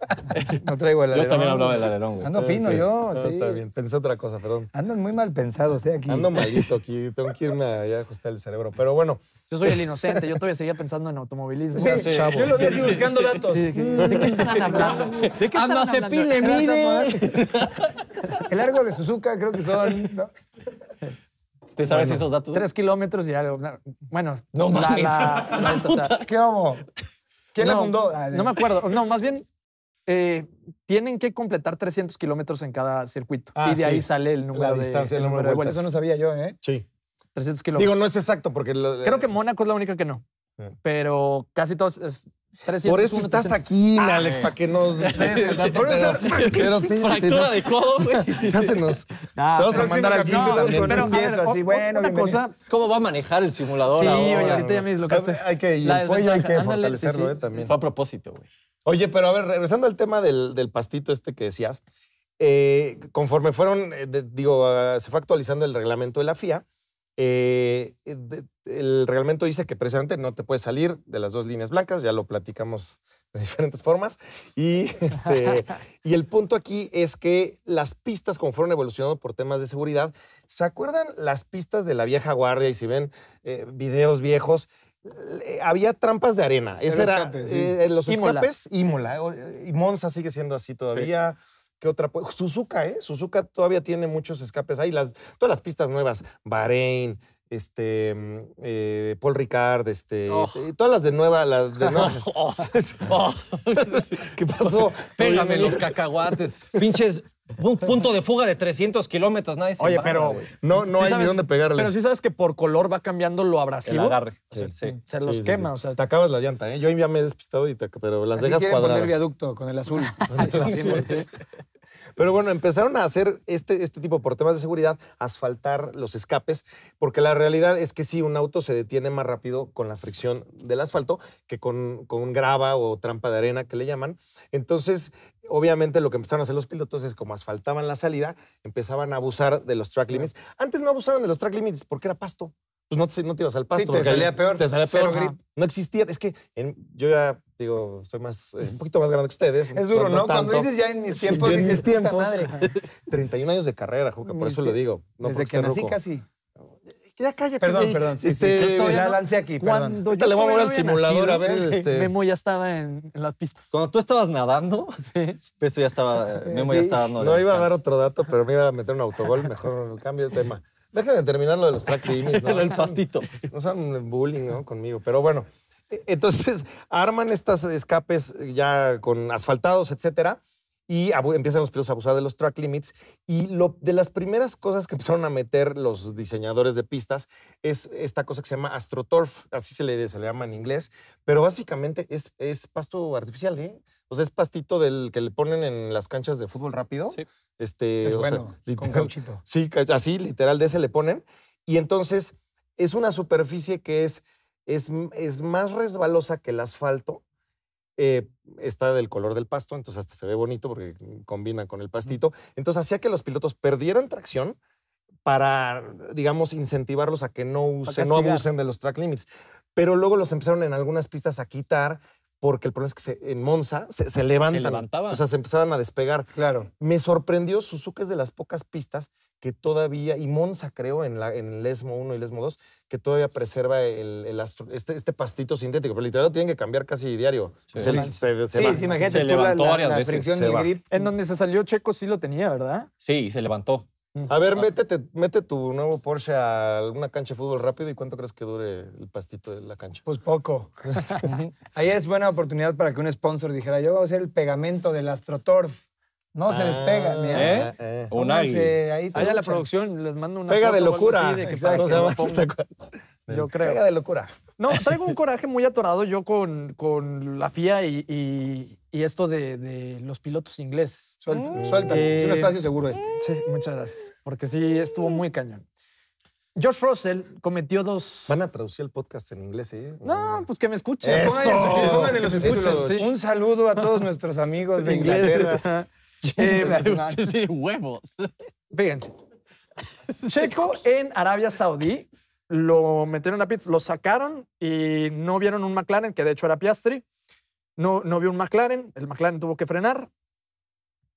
[SPEAKER 4] no traigo el alerón. Yo también hablaba del alerón, güey. Ando fino yo, sí. Está bien,
[SPEAKER 1] pensé otra cosa, perdón.
[SPEAKER 4] Andan muy mal pensados, ¿eh? Aquí. Ando malito
[SPEAKER 1] aquí, tengo que irme a ajustar el cerebro. Pero bueno. Yo soy el inocente, yo todavía seguía pensando en automovilismo.
[SPEAKER 3] Yo lo vi así buscando
[SPEAKER 4] datos. ¿De qué están hablando? ¿De qué están hablando? mire. El largo de Suzuka creo que son...
[SPEAKER 2] ¿Tú sabes esos datos? Tres kilómetros y algo. Bueno, no más [LAUGHS] o sea, ¿Qué vamos?
[SPEAKER 4] ¿Quién le fundó? Ah, no me
[SPEAKER 2] acuerdo. No, más bien eh, tienen que completar 300 kilómetros en cada circuito. Ah, y de ahí sale el número de, número de, Eso no sabía
[SPEAKER 4] yo, ¿eh? Sí. 300 kilómetros. Digo, no es exacto porque...
[SPEAKER 2] Creo eh, que Mónaco es la única que no. Pero casi todos por eso estás aquí, Alex, ah, para que eh. nos des el dato. [LAUGHS]
[SPEAKER 1] Fractura de codo, güey. [LAUGHS] Ya se nos. vamos a mandar al no, también. Pero, así, bueno, una cosa, ¿Cómo va a manejar el simulador? Sí, oye, ahorita ya
[SPEAKER 4] me deslocaste. Hay que, y el cuello hay que fortalecerlo eh, también.
[SPEAKER 1] Fue a propósito, güey. Oye, pero a ver, regresando al tema del, del pastito este que decías, eh, conforme fueron, digo, ah, se fue actualizando el reglamento de la FIA, eh, eh, el reglamento dice que precisamente no te puedes salir de las dos líneas blancas, ya lo platicamos de [LAUGHS] diferentes formas. Y, este, [LAUGHS] y el punto aquí es que las pistas, como fueron evolucionando por temas de seguridad, ¿se acuerdan las pistas de la vieja guardia? Y si ven eh, videos viejos, había trampas de arena. Ese era los Imola. escapes, Imola. Y Monza sigue siendo así todavía. Sí. ¿Qué otra? Suzuka, ¿eh? Suzuka todavía tiene muchos escapes ahí. Las, todas las pistas nuevas, Bahrein, este, mm, eh, Paul Ricard, este, oh. eh, todas las de nueva, las de [LAUGHS]
[SPEAKER 4] oh. [LAUGHS] oh. [LAUGHS] ¿Qué pasó? Pégame los
[SPEAKER 1] cacahuates.
[SPEAKER 3] Pinches un punto de fuga de 300 kilómetros, nadie se Oye, pero no, no hay ni dónde pegarle. Pero sí
[SPEAKER 2] sabes que por color va cambiando lo
[SPEAKER 3] abrasivo. El agarre.
[SPEAKER 1] se los quema. O sea, te acabas la llanta, ¿eh? Yo ya me he despistado y te, pero las dejas cuadradas. el viaducto
[SPEAKER 4] con el azul. [LAUGHS] con el azul. [LAUGHS]
[SPEAKER 1] Pero bueno, empezaron a hacer este, este tipo, por temas de seguridad, asfaltar los escapes, porque la realidad es que sí, un auto se detiene más rápido con la fricción del asfalto que con, con grava o trampa de arena que le llaman. Entonces, obviamente lo que empezaron a hacer los pilotos es como asfaltaban la salida, empezaban a abusar de los track limits. Antes no abusaban de los track limits porque era pasto pues no te, ibas al pasto. Sí, te salía peor. Te salía peor. No existía. Es que yo ya, digo, soy más, eh, un poquito más grande que ustedes. Es duro, ¿no? Cuando dices ya en mis tiempos, dices, tiempos, madre. 31 [LAUGHS] años de carrera, Juca, por eso lo digo. No Desde que nací casi.
[SPEAKER 4] Ya cállate. Perdón, perdón. Sí, ya lancé aquí, perdón. le voy a mover al simulador a ver. Este... este. Memo
[SPEAKER 3] ya estaba en, las pistas. Cuando tú estabas nadando, [LAUGHS] [LAUGHS] eso ya estaba, eh, Memo ya estaba No, iba a
[SPEAKER 1] dar otro dato, pero me iba a meter un autogol. Mejor cambio de tema. Déjenme de terminar lo de los track limits, [LAUGHS] ¿no? el fastito. No sean bullying, ¿no? Conmigo. Pero bueno, e-, entonces arman estas escapes ya con asfaltados, etcétera, y empiezan los pilotos a abusar de los track limits. Y lo, de las primeras cosas que empezaron a meter los diseñadores de pistas es esta cosa que se llama astroturf, así se le, se le llama en inglés, pero básicamente es, es pasto artificial, ¿eh? O es pastito del que le ponen en las canchas de fútbol rápido. Sí. Este, es bueno, con cauchito. Sí, así, literal, de ese le ponen. Y entonces es una superficie que es, es, más resbalosa que el asfalto. Eh, está del color del pasto, entonces hasta se ve bonito porque combina con el pastito. Entonces hacía que los pilotos perdieran tracción para, digamos, incentivarlos a que no usen, no abusen de los track limits. Pero luego los empezaron en algunas pistas a quitar porque el problema es que en Monza se, levantan. Se levantaban. O sea, se empezaban a despegar. Claro. Me sorprendió Suzuka es de las pocas pistas que todavía, y Monza creo en, la, el Lesmo 1 y Lesmo 2, que todavía preserva el, este, este, pastito sintético. Pero literal lo tienen que cambiar casi diario. Sí, sí, imagínate. Se levantó varias veces. En donde se salió Checo sí lo tenía, ¿verdad? Sí, se levantó. A ver, métete, mete tu nuevo Porsche a alguna cancha de fútbol rápido y cuánto crees que dure el pastito de la cancha.
[SPEAKER 4] Pues poco. [LAUGHS] Ahí es buena oportunidad para que un sponsor dijera, yo voy a hacer el pegamento del Astrotorf. No se ah, despega, pega. mira. ¿Eh? ¿Eh? eh. ahí la producción les mando una. Pega de locura. yo creo. Pega de locura.
[SPEAKER 2] No, traigo un coraje muy atorado yo con, con la FIA y, y esto de, de, los pilotos ingleses. Suelta, mm. es un eh, espacio seguro este. Sí, muchas gracias. Porque sí, estuvo muy cañón. George Russell cometió dos. Van a traducir el podcast en inglés, ¿eh? No, pues que me escuchen.
[SPEAKER 4] los Un saludo a todos nuestros amigos de Inglaterra. Eh,
[SPEAKER 3] huevos.
[SPEAKER 2] Fíjense. Checo en Arabia Saudí lo metieron a pits, lo sacaron y no vieron un McLaren, que de hecho era Piastri no, no vio un McLaren, el McLaren tuvo que frenar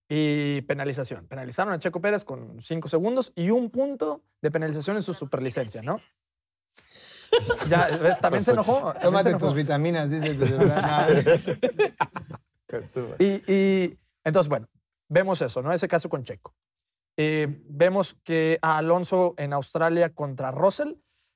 [SPEAKER 2] y penalización. Penalizaron a Checo Pérez con cinco segundos y un punto de penalización en su superlicencia, ¿no?
[SPEAKER 4] Ya, ¿ves? También se enojó. Tómate tus vitaminas, dice.
[SPEAKER 2] y, y entonces, bueno, vemos eso, ¿no? Ese caso con Checo. Eh, vemos que a Alonso en Australia contra Russell,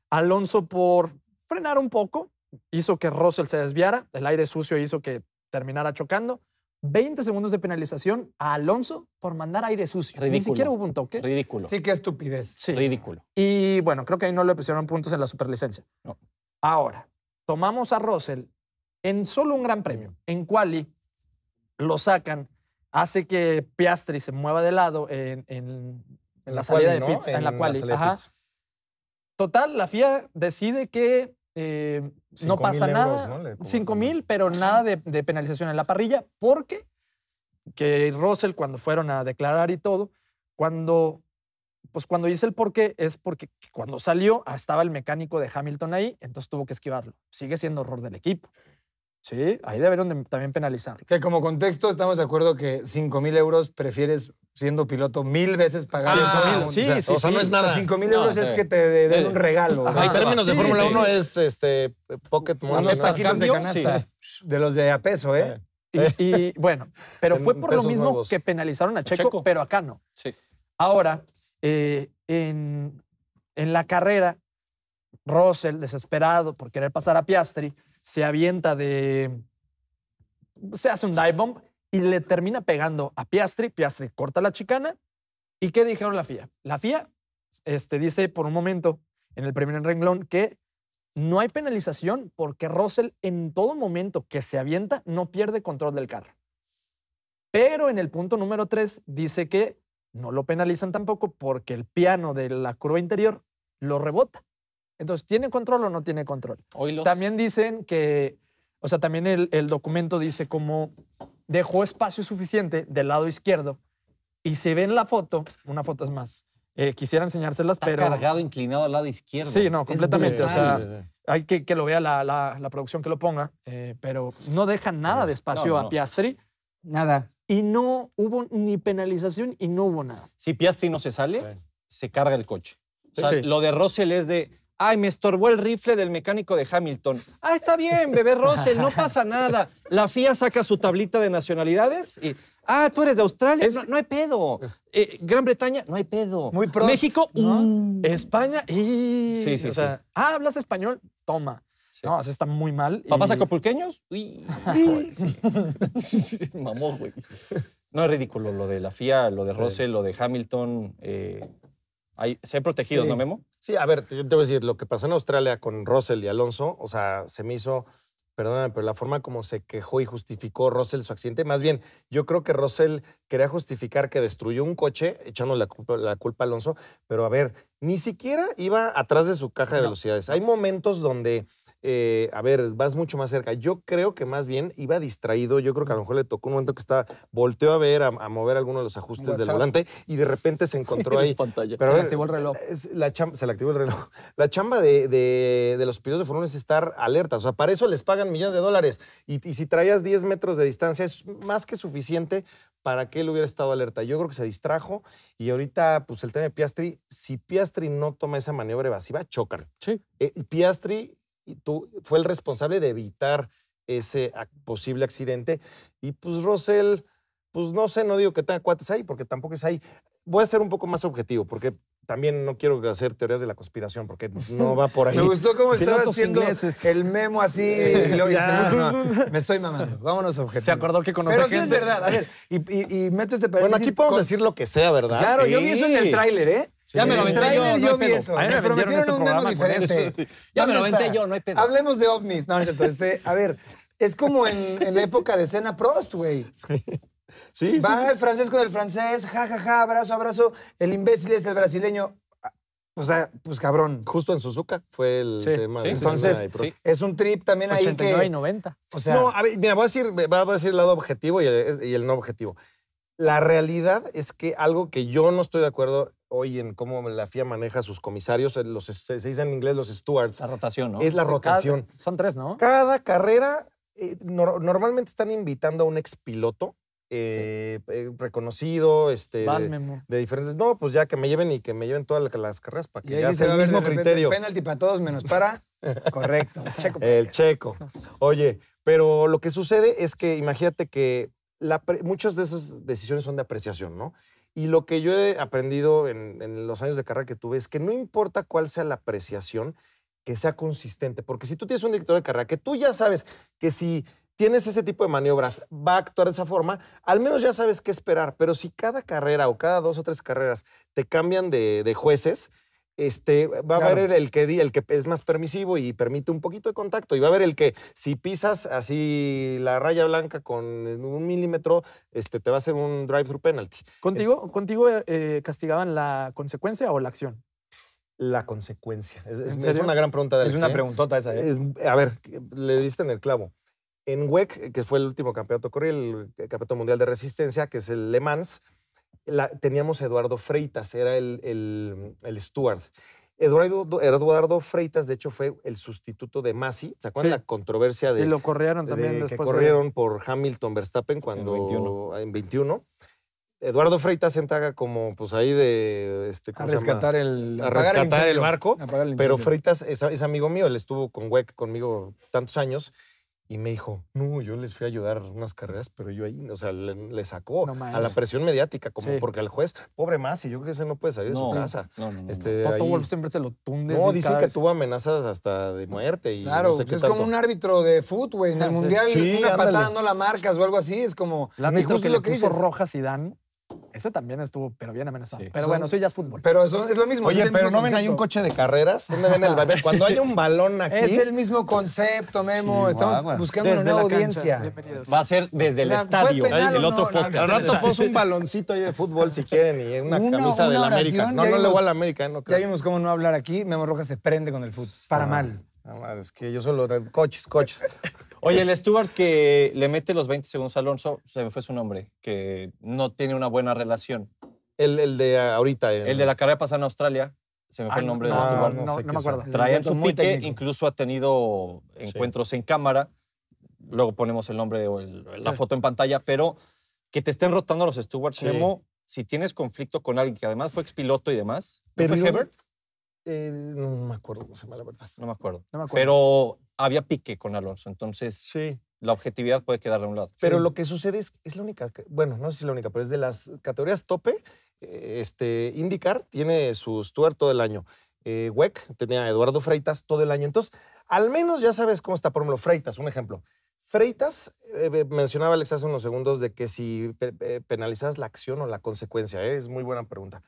[SPEAKER 2] Alonso por frenar un poco, hizo que Russell se desviara, el aire sucio hizo que terminara chocando. 20 segundos de penalización a Alonso por mandar aire sucio. Ridículo. Ni siquiera hubo un toque. Ridículo. Sí, qué estupidez. Ridículo. Y bueno, creo que ahí no le pusieron puntos en la superlicencia. No. Ahora, tomamos a Russell en solo un gran premio. En Quali lo sacan, hace que Piastri se mueva de lado en, en la, salida de pits, en, la Quali. Total, la FIA decide que eh, no pasa nada. 5 mil, pero nada de, penalización en la parrilla, porque que Russell, cuando fueron a declarar y todo, cuando. Pues cuando dice el porqué es porque cuando salió ah, estaba el mecánico de Hamilton ahí, entonces tuvo que esquivarlo. Sigue siendo horror del equipo.
[SPEAKER 4] Sí, ahí deberían también penalizar. Que como contexto estamos de acuerdo que 5.000 mil euros prefieres siendo piloto mil veces pagar. Ah, sí, o sí, o no es nada. 5 mil euros es que te den un regalo. en términos de Fórmula 1
[SPEAKER 1] es este, pocket money. de canasta.
[SPEAKER 2] De los de a peso, ¿eh? eh y, bueno, pero fue por lo mismo que penalizaron a Checo, pero acá no. Sí. Ahora, eh, en, en la carrera, Russell, desesperado por querer pasar a Piastri, se avienta de. Pues, se hace un dive bomb y le termina pegando a Piastri. Piastri corta la chicana. ¿Y qué dijeron la FIA? La FIA este, dice por un momento en el primer renglón que no hay penalización porque Russell en todo momento que se avienta no pierde control del carro. Pero en el punto número 3 dice que no lo penalizan tampoco porque el piano de la curva interior lo rebota. Entonces, ¿tiene control o no tiene control? También dicen que, o sea, también el, documento dice cómo dejó espacio suficiente del lado izquierdo y se ve en la foto, una foto es más, eh, quisiera enseñárselas, Está pero... cargado, inclinado al lado izquierdo. Sí, no, completamente. O sea, hay que que lo vea la, la, producción que lo ponga, eh, pero no deja nada de espacio a Piastri Nada. y no hubo ni penalización y no hubo nada.
[SPEAKER 3] Si Piastri no se sale, se carga el coche. O sea, lo de Russell es de Ay, me estorbó el rifle del mecánico de Hamilton.
[SPEAKER 2] Ah, está bien, bebé Russell, no pasa
[SPEAKER 3] nada. La FIA saca su tablita de nacionalidades y. Ah, tú eres de Australia. No, hay
[SPEAKER 2] pedo. Eh, Gran Bretaña, no hay pedo. Muy
[SPEAKER 3] pronto. México, uh.
[SPEAKER 2] España, y. Sí, sí, ah, hablas español, toma. No, se está muy mal. ¿Papás Sí, acapulqueños? Uy. [LAUGHS]
[SPEAKER 3] [LAUGHS] Mamó, güey. No es ridículo lo de la FIA,
[SPEAKER 1] lo de Russell, lo de Hamilton. Eh, se ha protegido, ¿no, Memo? Sí, a ver, yo te voy a decir, lo que pasó en Australia con Russell y Alonso, o sea, se me hizo, perdóname, pero la forma como se quejó y justificó Russell su accidente, más bien, yo creo que Russell quería justificar que destruyó un coche echando la culpa, a Alonso, pero a ver, ni siquiera iba atrás de su caja de velocidades. Hay momentos donde eh, a ver, vas mucho más cerca. Yo creo que más bien iba distraído. Yo creo que a lo mejor le tocó un momento que estaba, volteó a ver, a, mover alguno de los ajustes del volante y de repente se encontró [LAUGHS] ahí. Pero se le activó el reloj. La se le activó el reloj. La chamba de, los pilotos de Fórmula es estar alertas. O sea, para eso les pagan millones de dólares. Y, si traías 10 metros de distancia, es más que suficiente para que él hubiera estado alerta. Yo creo que se distrajo y ahorita, pues el tema de Piastri, si Piastri no toma esa maniobra evasiva, chocan. Sí. Eh, Piastri y tú, fue el responsable de evitar ese posible accidente. Y pues Rosel, pues no sé, no digo que tenga cuates ahí, porque tampoco es ahí. Voy a ser un poco más objetivo, porque también no quiero hacer teorías de la conspiración, porque no va por [LAUGHS] ahí. Me gustó cómo estaba haciendo
[SPEAKER 4] el memo así. [LAUGHS]
[SPEAKER 2] me estoy mamando. Vámonos objetivos. Se acordó que conoce Pero sí es verdad. A ver,
[SPEAKER 4] y, meto este paréntesis. Bueno, aquí podemos decir
[SPEAKER 1] lo que sea, ¿verdad? Claro, yo vi eso en el tráiler, ¿eh? Ya me lo aventé yo, no me, prometieron un programa diferente.
[SPEAKER 4] [LAUGHS] Ya me lo aventé yo, no hay pedo. Hablemos de ovnis. No, no es este, a ver, es como en, la época de Cena Prost, güey. Sí. Sí, Va el francés con el francés, ja, ja, ja, abrazo, abrazo. El imbécil es el brasileño. O sea, pues cabrón. Justo en Suzuka fue el tema. Sí, Entonces, es un trip también ahí que... y 90. O sea... No,
[SPEAKER 1] a ver, mira, voy a decir, voy a decir el lado objetivo y el, no objetivo. La realidad es que algo que yo no estoy de acuerdo hoy en cómo la FIA maneja sus comisarios, eh, los, se, dice en inglés los stewards. La rotación, ¿no? Es la rotación. son tres, ¿no? Cada carrera, eh, normalmente están invitando a un expiloto. piloto eh, reconocido, este, de, diferentes. No, pues ya que me lleven y que me lleven todas las carreras para que ya sea el mismo criterio.
[SPEAKER 4] Penalti para todos menos para. [LAUGHS] Correcto. El checo.
[SPEAKER 1] [LAUGHS] Oye, pero lo que sucede es que imagínate que muchas de esas decisiones son de apreciación, ¿no? Y lo que yo he aprendido en, los años de carrera que tuve es que no importa cuál sea la apreciación, que sea consistente. Porque si tú tienes un director de carrera que tú ya sabes que si tienes ese tipo de maniobras va a actuar de esa forma, al menos ya sabes qué esperar. Pero si cada carrera o cada dos o tres carreras te cambian de jueces, este, va a haber el, que, el que es más permisivo y permite un poquito de contacto. Y va a haber el que, si pisas así la raya blanca con un milímetro, este, te va a hacer un drive-thru penalty. ¿Contigo, ¿contigo eh, castigaban la consecuencia o la acción? La consecuencia. Es, una gran pregunta. es una ¿eh? preguntota esa. ¿eh? a ver, le diste en el clavo. En WEC, que fue el último campeonato corrido, el campeonato mundial de resistencia, que es el Le Mans, teníamos Eduardo Freitas, era el, el, el steward. Eduardo, Eduardo, Freitas, de hecho, fue el sustituto de Masi. ¿Se acuerdan la controversia de. Y lo corrieron también después. Que corrieron por Hamilton Verstappen cuando. En 21. Eduardo Freitas entaga como, pues ahí de. Este, a rescatar el. rescatar el, barco. pero Freitas es, amigo mío, él estuvo con WEC conmigo tantos años. Y me dijo, no, yo les fui a ayudar unas carreras, pero yo ahí, o sea, le, sacó a la presión mediática, como porque al juez, pobre más, y yo creo que ese no puede salir de su casa. No, no, este, Wolf siempre se lo tunde. No, dicen que tuvo amenazas hasta de muerte. claro, pues es como un
[SPEAKER 4] árbitro de fútbol, En el [LAUGHS] mundial, una patada no la marcas o algo así, es como. la árbitro que, lo que le rojas y dan ese
[SPEAKER 2] también estuvo, pero bien amenazado. Pero bueno, eso ya es fútbol. Pero eso es lo mismo. Oye, pero ¿no ven Hay un coche
[SPEAKER 4] de carreras? ¿Dónde ven el balón? [LAUGHS] Cuando hay un
[SPEAKER 2] balón
[SPEAKER 3] aquí. Es el
[SPEAKER 4] mismo concepto, Memo. Estamos buscando una nueva audiencia.
[SPEAKER 3] Va a ser desde el estadio. el, otro coche. Al rato un
[SPEAKER 4] baloncito ahí de fútbol
[SPEAKER 1] si quieren y una, una camisa del América. No, no le voy al América, no Ya
[SPEAKER 4] vimos cómo no hablar aquí. Memo Rojas se prende con el fútbol. Para mal. No es que yo solo coches, coches. Oye, el Stuart
[SPEAKER 3] que le mete los 20 segundos a Alonso, se me fue su nombre, que no tiene una buena relación. El, de ahorita. El, el de la carrera pasada en Australia, se
[SPEAKER 4] me fue ah, el nombre de Stuart. No, me acuerdo. Traían su pique,
[SPEAKER 3] incluso ha tenido encuentros en cámara. Luego ponemos el nombre o la foto en pantalla, pero que te estén rotando los Stewards, si tienes conflicto con alguien que además fue expiloto y demás.
[SPEAKER 1] ¿no pero Hebert? Eh, no me acuerdo no se la verdad. No me acuerdo. No me acuerdo. Pero
[SPEAKER 3] había pique con Alonso. Entonces, sí. la
[SPEAKER 1] objetividad puede quedar de un lado. Pero lo que sucede es, es la única, bueno, no sé si es la única, pero es de las categorías tope, eh, este, IndyCar tiene su Stuart todo el año. Eh, WEC tenía a Eduardo Freitas todo el año. Entonces, al menos ya sabes cómo está, por ejemplo, Freitas, un ejemplo. Freitas, eh, mencionaba Alex hace unos segundos de que si penalizas la acción o la consecuencia, eh, es muy buena pregunta.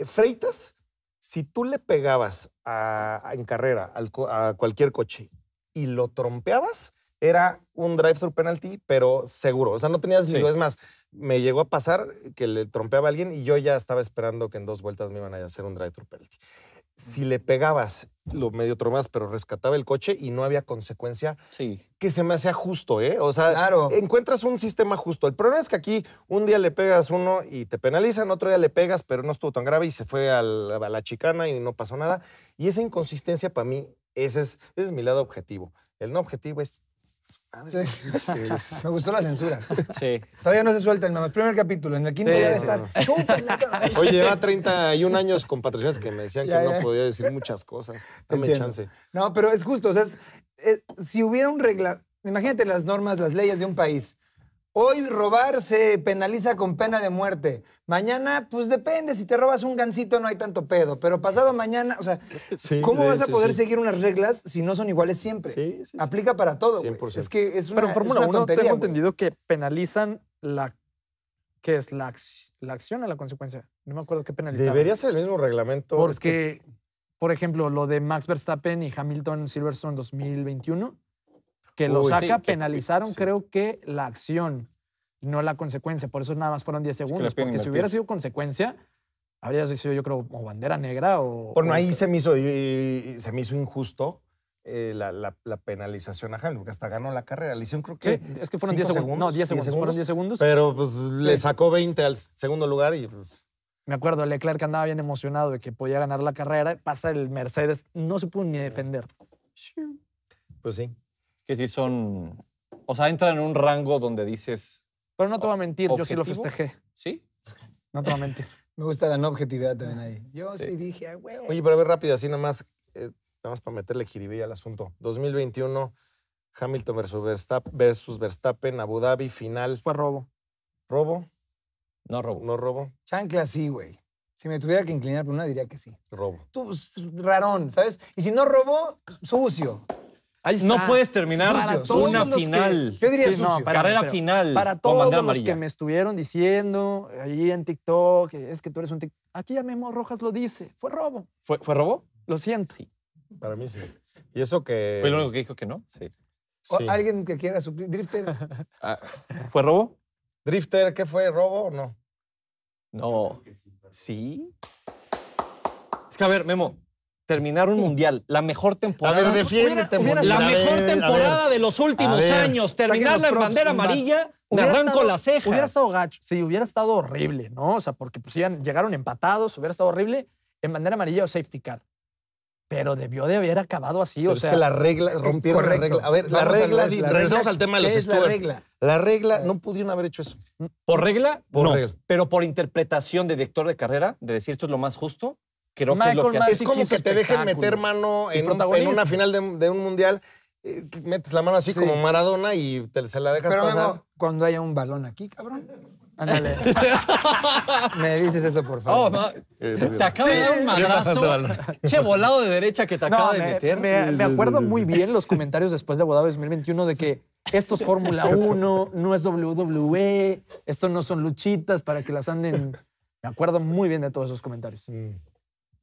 [SPEAKER 1] Freitas, si tú le pegabas en carrera a cualquier coche y lo trompeabas, era un drive-thru penalty, pero seguro. O sea, no tenías Es más, me llegó a pasar que le trompeaba a alguien y yo ya estaba esperando que en dos vueltas me iban a hacer un drive-thru penalty si le pegabas, lo medio más pero rescataba el coche y no había consecuencia sí. que se me hacía justo, ¿eh? O sea, encuentras un sistema justo. El problema es que aquí un día le pegas uno y te penalizan, otro día le pegas, pero no estuvo tan grave y se fue a la, chicana y no pasó nada. Y esa inconsistencia para mí, ese es, ese es mi lado objetivo. El no objetivo es
[SPEAKER 4] [LAUGHS] Me gustó la censura. Todavía no se suelta el Primer capítulo. En el quinto debe estar.
[SPEAKER 1] Oye, lleva 31 años con patrocinadores que me decían que no podía decir muchas cosas. Dame chance.
[SPEAKER 4] No, pero es justo. O sea, si hubiera un regla. Imagínate las normas, las leyes de un país. Hoy robar se penaliza con pena de muerte. Mañana, pues depende, si te robas un gancito no hay tanto pedo, pero pasado mañana, o sea, [LAUGHS] ¿cómo vas a poder seguir unas reglas si no son iguales siempre? Aplica para todo. 100%. Es que es una Pero en Fórmula 1 tengo
[SPEAKER 2] entendido que penalizan la que es la, acción a la consecuencia. No me acuerdo qué penalizan. Debería ser el mismo reglamento. Porque, por ejemplo, lo de Max Verstappen y Hamilton Silverstone 2021 que lo saca, penalizaron creo que la acción, no la consecuencia. Por eso nada más fueron 10 segundos, porque si hubiera sido consecuencia, habría sido yo creo o bandera negra o... Bueno, ahí este. se
[SPEAKER 1] me hizo, se me hizo injusto. Eh, la, penalización a Hamilton, porque hasta ganó la carrera. Le hicieron, creo que. Sí, es que fueron 10 segundos. No, 10 segundos, Fueron 10 segundos. Pero pues le sacó 20 al segundo lugar y
[SPEAKER 2] pues. Me acuerdo, Leclerc andaba bien emocionado de que podía ganar la carrera. Pasa el Mercedes, no se pudo ni defender.
[SPEAKER 3] Pues sí que sí son. O sea, entran en un rango donde dices.
[SPEAKER 2] Pero no te voy a mentir, yo sí lo festejé.
[SPEAKER 3] ¿Sí?
[SPEAKER 4] No te voy a mentir. [LAUGHS] Me gusta la no objetividad también ahí. Yo sí, dije, güey.
[SPEAKER 1] Oye, pero a ver rápido, así nada más, eh, nada más para meterle jiribilla al asunto. 2021, Hamilton versus Verstappen, versus Verstappen, Abu Dhabi, final. Fue robo. ¿Robo? No robo. ¿No robo?
[SPEAKER 4] Chancla sí, güey. Si me tuviera que inclinar por pues, una, diría que sí. Robo. Tú, pues, rarón, ¿sabes? Y si no robo, sucio. No puedes terminar una final.
[SPEAKER 3] yo diría para Carrera final. Para todos los que me
[SPEAKER 2] estuvieron diciendo eh, allí en TikTok, eh, es que tú eres un TikTok. Aquí ya Memo Rojas lo dice. Fue robo. ¿Fue, fue robo? Lo siento. Sí.
[SPEAKER 1] Para mí sí. Y eso que. Fue el único que dijo que no. Sí. Alguien
[SPEAKER 4] que quiera suplir. Drifter. [LAUGHS]
[SPEAKER 1] Ah, ¿Fue robo? Drifter, ¿qué fue? ¿Robo o no?
[SPEAKER 3] No. Sí. Es que a ver, Memo, terminar un mundial. La mejor temporada. A La mejor temporada de los últimos años. Terminarla en bandera amarilla. Me arranco la las cejas. Hubiera
[SPEAKER 2] estado gacho. Sí, hubiera estado horrible, ¿no? O sea, porque pues llegaron empatados, hubiera estado horrible en bandera amarilla o safety car. Pero debió de haber acabado así, o sea. Es que la regla, eh, rompieron la regla. A ver, la regla, regresamos al tema de los stewards. La regla? La regla, no pudieron haber hecho eso. ¿Por regla? no. Regla. Pero por interpretación
[SPEAKER 1] de director de carrera, de decir esto es lo más justo, es como que te dejen meter mano en, una final de, un mundial eh, metes la mano así como Maradona y te, se
[SPEAKER 4] la dejas pasar. cuando haya un balón aquí, cabrón. Ándale. [LAUGHS] Me dices eso, por favor. Oh, eh, te acaba de dar un malazo
[SPEAKER 2] che, volado de derecha que te acabo acaba de meter. Me, acuerdo muy bien los comentarios después de Dhabi 2021 de que esto es Fórmula 1, no es WWE, esto no son luchitas para que las anden. Me acuerdo muy bien de todos esos comentarios. Mm.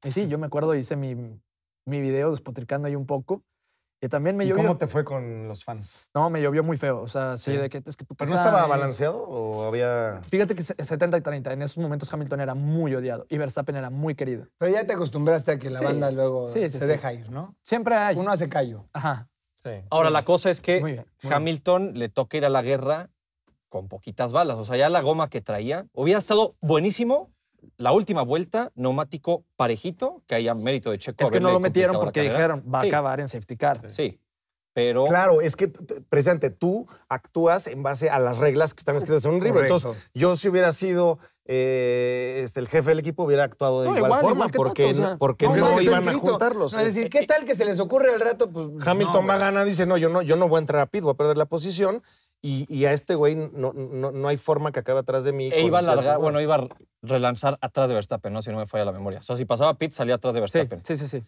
[SPEAKER 2] Y sí, yo me acuerdo, hice mi, mi video despotricando ahí un poco. Y también me ¿Cómo te
[SPEAKER 1] fue con los fans?
[SPEAKER 2] No, me llovió muy feo. O sea,
[SPEAKER 1] sí, de que ¿Pero no estaba balanceado o había.?
[SPEAKER 2] Fíjate que 70 y 30. En esos momentos Hamilton era muy odiado y Verstappen era muy querido. Pero ya te acostumbraste a que la banda
[SPEAKER 1] luego se deja
[SPEAKER 2] ir,
[SPEAKER 4] ¿no? Siempre hay. Uno hace callo. Ajá.
[SPEAKER 3] Ahora, la cosa es que Hamilton le toca ir a la guerra con poquitas balas. O sea, ya la goma que traía. Hubiera estado buenísimo la última vuelta, neumático parejito, que haya mérito de Checo. Es que no lo metieron porque dijeron, va a acabar
[SPEAKER 1] en safety car.
[SPEAKER 2] Sí. Pero...
[SPEAKER 1] Claro, es que, presente, tú actúas en base a las reglas que están escritas en un libro. Entonces, yo si hubiera sido eh, este, el jefe del equipo hubiera actuado de igual, forma porque, porque no, iban a juntarlos. es decir, eh, ¿qué eh,
[SPEAKER 4] tal que se les ocurre al rato? Pues, Hamilton va
[SPEAKER 1] a ganar, dice, no yo, no, yo no voy a entrar a pit, voy a perder la posición. Y, a este güey no, no, hay forma que acabe atrás de mí. E iba a bueno, iba a
[SPEAKER 3] relanzar atrás de Verstappen, ¿no? Si no me falla la memoria. O sea, si pasaba Pitt, salía atrás de Verstappen. Sí,
[SPEAKER 1] sí, sí.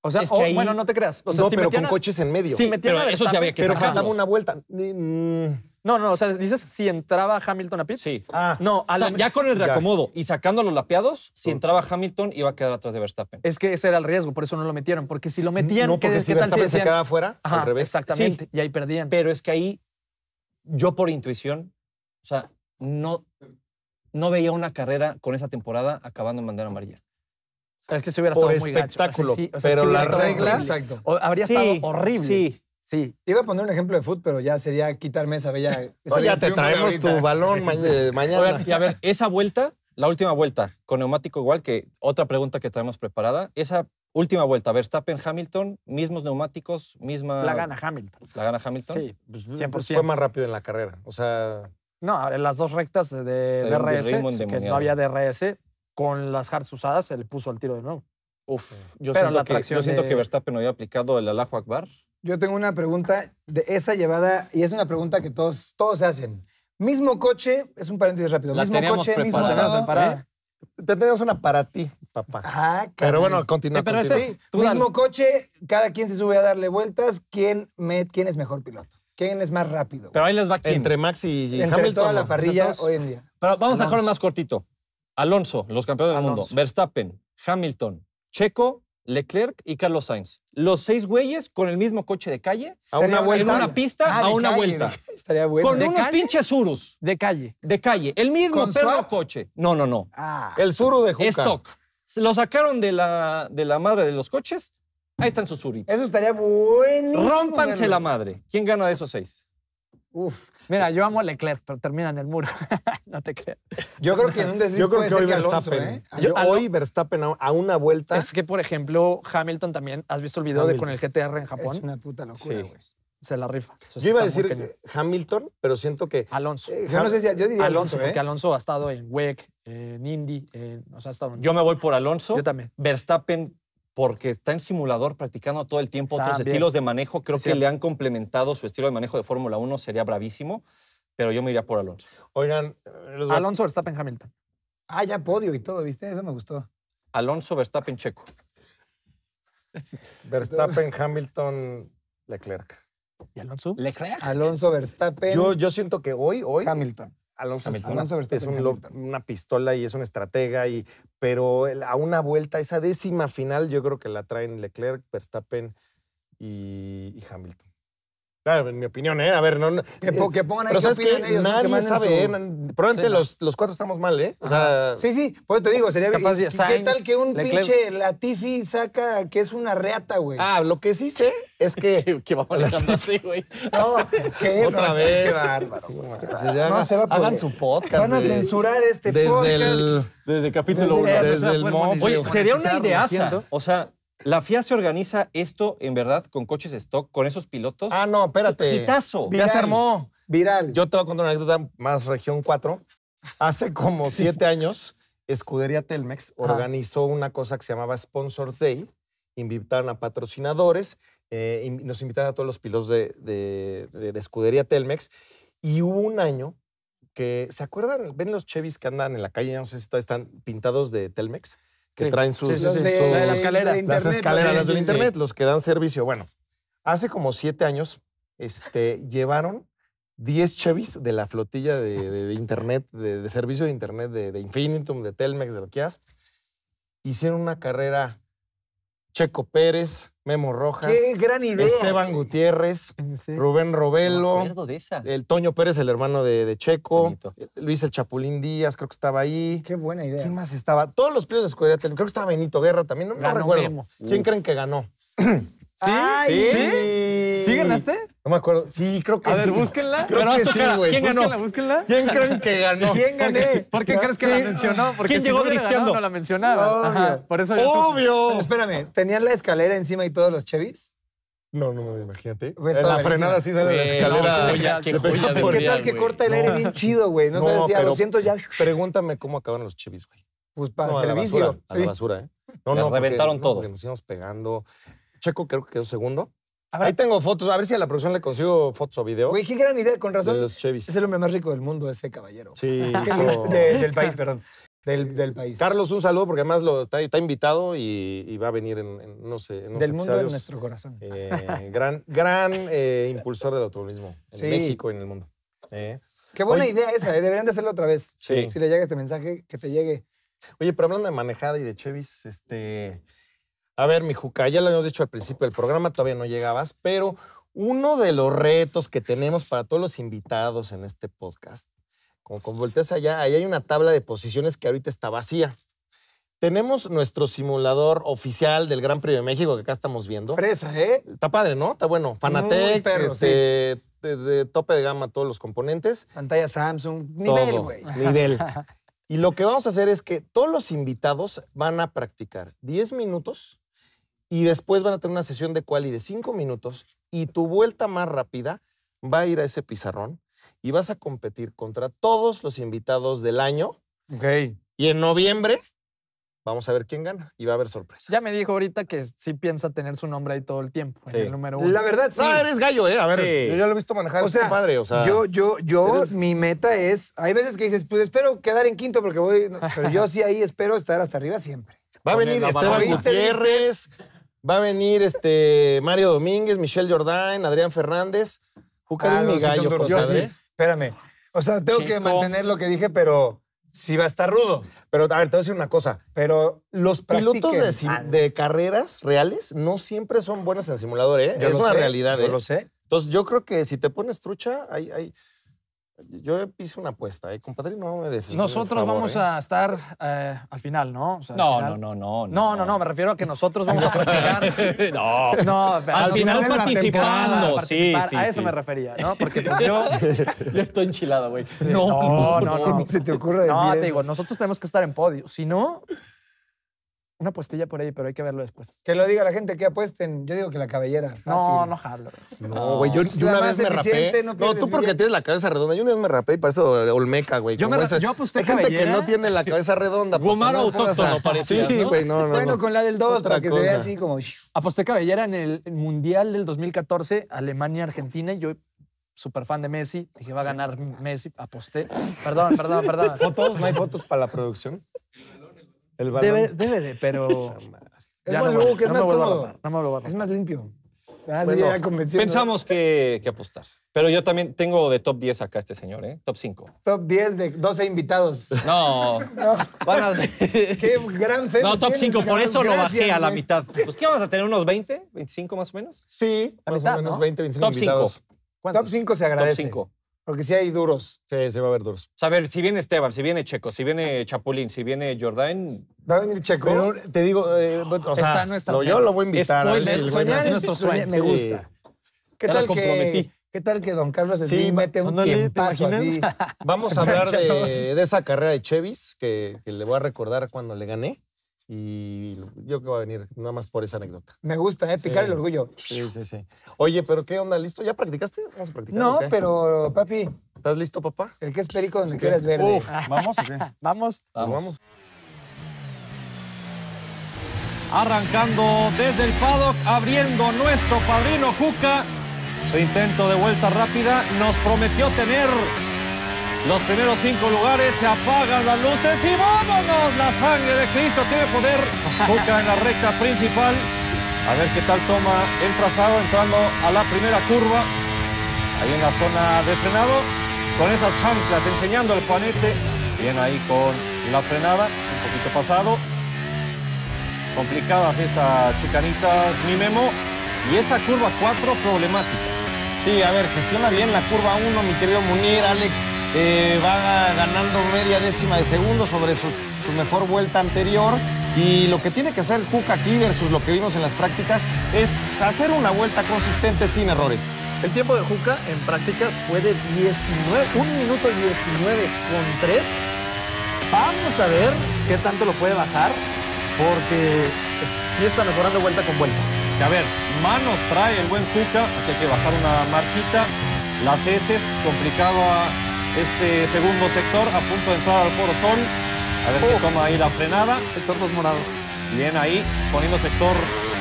[SPEAKER 1] O sea, bueno, no te creas. no, pero con coches en medio. Sí, pero a eso sí había que Pero daba pues. una vuelta. Mm.
[SPEAKER 2] No, no, o sea, dices si entraba Hamilton a Pitt. Sí. Ah. No, ya con el reacomodo y sacando los lapeados,
[SPEAKER 3] si mm. entraba Hamilton, iba a quedar atrás de Verstappen.
[SPEAKER 2] Es que ese era el riesgo, por eso no lo metieron. Porque si lo metían, no, porque si se afuera, al revés. Exactamente, y ahí perdían. Pero es que ahí
[SPEAKER 3] yo por intuición, o sea, no, no veía una carrera con
[SPEAKER 4] esa temporada acabando en bandera amarilla. Es que se hubiera estado muy gacho. pero las reglas habría estado horrible. Sí. Sí. Iba a poner un ejemplo de fútbol, pero ya sería quitarme esa bella. [LAUGHS] Oye, ya te traemos tu balón [LAUGHS] mañana. A
[SPEAKER 3] ver, a ver, esa vuelta, la última vuelta, con neumático igual, que otra pregunta que traemos preparada, esa Última vuelta, Verstappen, Hamilton, mismos neumáticos, misma... La gana Hamilton. La gana Hamilton. Sí, pues, Fue más rápido
[SPEAKER 1] en la carrera. O sea...
[SPEAKER 2] No, en las dos rectas de, DRS, que no había DRS,
[SPEAKER 4] con las hards usadas se le puso al tiro de nuevo. Uf, yo, siento, la que, yo siento que Verstappen
[SPEAKER 3] había aplicado el Alajo Akbar.
[SPEAKER 4] Yo tengo una pregunta de esa llevada, y es una pregunta que todos, todos hacen. Mismo coche, es un paréntesis rápido. mismo coche, mismo tenemos una para ti, papá. Ah, Pero bueno, continúa. Pero mismo coche, cada quien se sube a darle vueltas. ¿Quién, es mejor piloto? ¿Quién es más rápido? Pero ahí
[SPEAKER 3] les va Entre Max y, Entre Hamilton. toda la parrilla hoy en día. Pero vamos a dejarlo más cortito. Alonso, los campeones del mundo. Verstappen, Hamilton, Checo Leclerc y Carlos Sainz. Los seis güeyes con el mismo coche de calle. A En una pista, ah, a una vuelta. [LAUGHS] estaría bueno. Con unos pinches surus. De calle. De calle. El mismo perro coche. No, no, no. Ah. el suru de Juca. Stock. Lo sacaron de la, de la madre de los coches. Ahí
[SPEAKER 2] están sus suritos.
[SPEAKER 4] Eso estaría
[SPEAKER 3] buenísimo. Rómpanse la madre. ¿Quién gana de esos seis?
[SPEAKER 2] Uf. Mira, yo amo a Leclerc, pero termina en el muro. [LAUGHS] no te creas.
[SPEAKER 4] Yo creo que en un desliz Yo creo que hoy Verstappen. ¿eh? hoy
[SPEAKER 2] Verstappen a una vuelta. Es que, por ejemplo, Hamilton también. ¿Has visto el video de con el GTR en Japón? Es una puta locura, güey. Se la rifa. yo iba a decir
[SPEAKER 1] Hamilton, pero siento que. Alonso. Eh, yo no sé si. Yo diría Alonso. Alonso Porque ¿eh? Alonso ha
[SPEAKER 2] estado en WEC, en Indy, en, o sea, ha estado en...
[SPEAKER 3] Yo me voy por Alonso. Yo también. Verstappen porque está en simulador practicando todo el tiempo otros estilos de manejo. Creo que le han complementado su estilo de manejo de Fórmula 1, sería bravísimo, pero yo me iría por Alonso.
[SPEAKER 4] Oigan, eh, Alonso Verstappen Hamilton. Ah, ya podio y todo, ¿viste? Eso me gustó.
[SPEAKER 3] Alonso Verstappen Checo.
[SPEAKER 4] [LAUGHS] Verstappen Hamilton Leclerc. ¿Y Alonso? Leclerc. Alonso Verstappen. Yo,
[SPEAKER 1] yo siento que hoy, hoy. Hamilton. Alonso, es una pistola y es un estratega, y, pero a una vuelta, esa décima final, yo creo que la traen Leclerc, Verstappen y Hamilton. Claro, en mi opinión, ¿eh? A ver, no. que, pongan ahí pero sabes que ellos, nadie sabe, ¿eh? Probablemente los, los, cuatro estamos mal, ¿eh? O
[SPEAKER 4] sea. Sí, sí, por eso te digo, sería. Capaz, ¿Qué tal que un pinche Latifi saca que es una reata, güey? Ah, lo que sí sé es que. [LAUGHS] que va manejando así, güey. [LAUGHS] No, que Otra vez. Qué bárbaro,
[SPEAKER 1] [LAUGHS] No se va a poder. Hagan su podcast. Van a censurar este desde podcast. El,
[SPEAKER 4] desde capítulo 1. Desde, el, monstruo. Oye, sería una ideaza. O
[SPEAKER 3] sea. La FIA se organiza
[SPEAKER 1] esto, en verdad, con coches stock, con esos pilotos. Ah, no, espérate. Quitazo. Ya se armó. Viral. Yo te voy a contar una anécdota más región 4. Hace como siete años, Escudería Telmex organizó una cosa que se llamaba Sponsor Day. Invitaron a patrocinadores, eh, nos invitaron a todos los pilotos de, de Escudería Telmex. Y hubo un año que, ¿se acuerdan? ¿Ven los Chevys que andan en la calle? No sé si todavía están pintados de Telmex que traen sus, escaleras, del internet, los que dan servicio. Bueno, hace como siete años este, llevaron 10 Chevys de la flotilla de, internet, de, servicio de internet de, Infinitum, de Telmex, de lo que has. Hicieron una carrera Checo Pérez, Memo Rojas, Qué gran idea. Esteban Gutiérrez, Rubén Robelo, el Toño Pérez, el hermano de, Checo, Luis el Chapulín Díaz, creo que estaba ahí. Qué buena idea. ¿Quién más estaba? Todos los pliegos de Escudería creo que estaba Benito Guerra también, no, me recuerdo. ¿Quién creen que ganó? [CLEARS THROAT]
[SPEAKER 4] ¿Sí? ¿Sí? ¿Sí ganaste?
[SPEAKER 1] No me acuerdo. Sí, creo que sí. A ver, búsquenla. Creo que sí, güey. ¿Quién ganó? ¿Quién creen [LAUGHS] que ganó? ¿Quién gané? ¿Por qué, crees que la mencionó? Porque ¿Quién
[SPEAKER 4] llegó no no la mencionaba. Ajá, por eso ¡Obvio! espérame, ¿tenían la escalera encima y todos los Chevys?
[SPEAKER 1] No, no imagínate. Pues la frenada sí sale la escalera. No, qué, joya, ¿Qué tal que corta el aire bien chido, güey? No, sabes, ya 200 ya... Pregúntame cómo acabaron los Chevys, güey.
[SPEAKER 4] Pues para servicio. A la basura, ¿eh?
[SPEAKER 1] No, no, reventaron todo. Nos íbamos pegando. Checo creo que quedó segundo. Ahí tengo fotos. A ver si a la producción le consigo fotos o video. Güey, qué gran idea, con razón.
[SPEAKER 4] Es el hombre más rico del mundo, ese caballero. Sí, [LAUGHS] del país, perdón. Del, país.
[SPEAKER 1] Carlos, un saludo, porque además lo, está, invitado y, va a venir en, no eh, sé, Del mundo de nuestro
[SPEAKER 4] corazón. Eh,
[SPEAKER 1] gran gran eh, impulsor del automovilismo en México y en el mundo. Qué buena idea
[SPEAKER 4] esa, deberían de hacerlo otra vez. Sí. Si le llega este mensaje, que te llegue.
[SPEAKER 1] Oye, pero hablando de manejada y de Chevys, este... A ver, mi Juca, ya lo habíamos dicho al principio del programa, todavía no llegabas, pero uno de los retos que tenemos para todos los invitados en este podcast, como, volteas allá, ahí hay una tabla de posiciones que ahorita está vacía. Tenemos nuestro simulador oficial del Gran Premio de México que acá estamos viendo. Fresa, ¿eh? Está padre, ¿no? Está bueno. Fanatec, este, de, tope de gama todos los componentes. Pantalla Samsung, nivel, güey. [LAUGHS] Nivel. [LAUGHS] Y lo que vamos a hacer es que todos los invitados van a practicar 10 minutos y después van a tener una sesión de y de cinco minutos y tu vuelta más rápida va a ir a ese pizarrón y vas a competir contra todos los invitados del año. Ok. Y en noviembre vamos a ver quién gana y va a haber sorpresas.
[SPEAKER 2] Ya me dijo ahorita que sí piensa tener su nombre
[SPEAKER 4] ahí todo el tiempo, el número uno. La verdad, sí. No, eres gallo, ¿eh? A ver, yo ya lo he visto manejar. padre, o sea. Yo, yo, yo, mi meta es. Hay veces que dices, pues espero quedar en quinto porque voy. Pero yo sí ahí espero estar hasta arriba siempre. Va a venir Esteban Gutiérrez. Va a venir
[SPEAKER 1] este Mario Domínguez, Michelle Jordain, Adrián Fernández. Júcar es ah, mi gallo,
[SPEAKER 4] Espérame. O sea, tengo que mantener lo que dije, pero si va a estar rudo. Pero, a ver, te voy a decir una cosa. Pero los pilotos de, carreras reales no siempre
[SPEAKER 1] son buenos en simulador, ¿eh? es una realidad, yo ¿eh? lo sé. Entonces, yo creo que si te pones trucha, hay, hay yo hice una apuesta, ¿eh? Compadre, no me decís... Nosotros vamos ¿eh? a
[SPEAKER 2] estar eh, al final, ¿no? no, no, no, no, no, no. No, me refiero a que nosotros vamos a [LAUGHS]
[SPEAKER 1] participar
[SPEAKER 4] no. no al, final, participando. Sí, sí, A eso me refería,
[SPEAKER 2] ¿no? Porque pues, yo. [LAUGHS] yo estoy enchilado, güey. No, no, no, no, [LAUGHS] se te ocurre decir. No, te digo, nosotros tenemos que estar en podio.
[SPEAKER 4] Si no, una apostilla por ahí, pero hay que verlo después. Que lo diga la gente, que apuesten. Yo digo que la cabellera. No, no jalo.
[SPEAKER 1] No, güey, yo, una vez me rapé. no tú porque tienes la cabeza redonda. Yo una vez me rapé y parece olmeca, güey. Yo yo aposté Hay gente que no tiene la cabeza redonda.
[SPEAKER 2] Gomara autóctono parecía, Sí, güey, bueno, con la del 2 para que se vea así como. Aposté cabellera en el Mundial del 2014, Alemania-Argentina. Yo, súper fan de Messi, dije, va a ganar Messi. Aposté. Perdón, perdón, perdón. [LAUGHS] ¿Fotos? ¿No hay fotos
[SPEAKER 1] para la producción?
[SPEAKER 2] El
[SPEAKER 3] debe, debe
[SPEAKER 2] de, pero. [LAUGHS]
[SPEAKER 3] es look, es más
[SPEAKER 4] cómodo. Es más limpio. Ah, pensamos
[SPEAKER 3] que, apostar. Pero yo también tengo de top 10 acá este señor, ¿eh? Top 5.
[SPEAKER 4] Top 10 de 12 invitados.
[SPEAKER 3] [LAUGHS] No.
[SPEAKER 4] Van a... [LAUGHS] Qué gran fe. No, top 5. Por eso lo bajé a la mitad. Pues, ¿qué vamos a tener? ¿Unos 20? ¿25 más o menos? Sí, más o menos 20, 25 top invitados. 5. Top 5 se agradece. Top 5. Porque si hay duros. Sí, se va a ver duros.
[SPEAKER 3] a ver, si viene Esteban, si viene Checo, si viene Chapulín, si viene
[SPEAKER 4] Jordan. Va a venir Checo. Pero te digo, eh, o sea, Está yo lo voy a invitar. a Spoiler, es sueño. Me gusta. ¿Qué tal, que, ¿Qué tal que Don Carlos se mete un [LAUGHS] Vamos a hablar de,
[SPEAKER 1] esa carrera de Chevis que le voy a recordar cuando le gané. Y yo creo que va a venir, nada más por esa anécdota.
[SPEAKER 4] Me gusta, ¿eh? Picar el
[SPEAKER 1] orgullo. Sí, sí, sí. Oye, pero ¿qué onda? ¿Listo? ¿Ya practicaste? Vamos a practicar. No, pero papi.
[SPEAKER 4] ¿Estás listo, papá? El que es perico donde quieras ¿Vamos
[SPEAKER 1] o
[SPEAKER 3] [LAUGHS]
[SPEAKER 4] ¿Vamos? Vamos.
[SPEAKER 3] Arrancando desde el paddock, abriendo nuestro padrino Juca. Su intento de vuelta rápida nos prometió tener los primeros cinco lugares se apagan las luces y vámonos. La sangre de Cristo tiene poder. Toca en la recta principal. A ver qué tal toma el trazado entrando a la primera curva. Ahí en la zona de frenado. Con esas chanclas enseñando el panete. Bien ahí con la frenada. Un poquito pasado. Complicadas esas chicanitas, mi memo.
[SPEAKER 1] Y esa curva cuatro problemática. Sí, a ver, gestiona bien la curva 1, mi querido Munir, Alex eh, va ganando media décima de segundo sobre su, mejor vuelta anterior. Y lo que tiene que hacer Juca aquí versus lo que vimos en las prácticas es hacer una vuelta consistente sin errores. El tiempo de Juca en prácticas fue de
[SPEAKER 2] 19, 1 minuto 19 con 3. Vamos a ver qué tanto lo puede bajar, porque sí está mejorando vuelta con vuelta a ver,
[SPEAKER 3] manos trae el buen juca, que hay que bajar una marchita. Las heces, complicado a este segundo sector, a punto de entrar al Foro Sol. A ver toma ahí la frenada. Sector 2 morado. Bien ahí, poniendo sector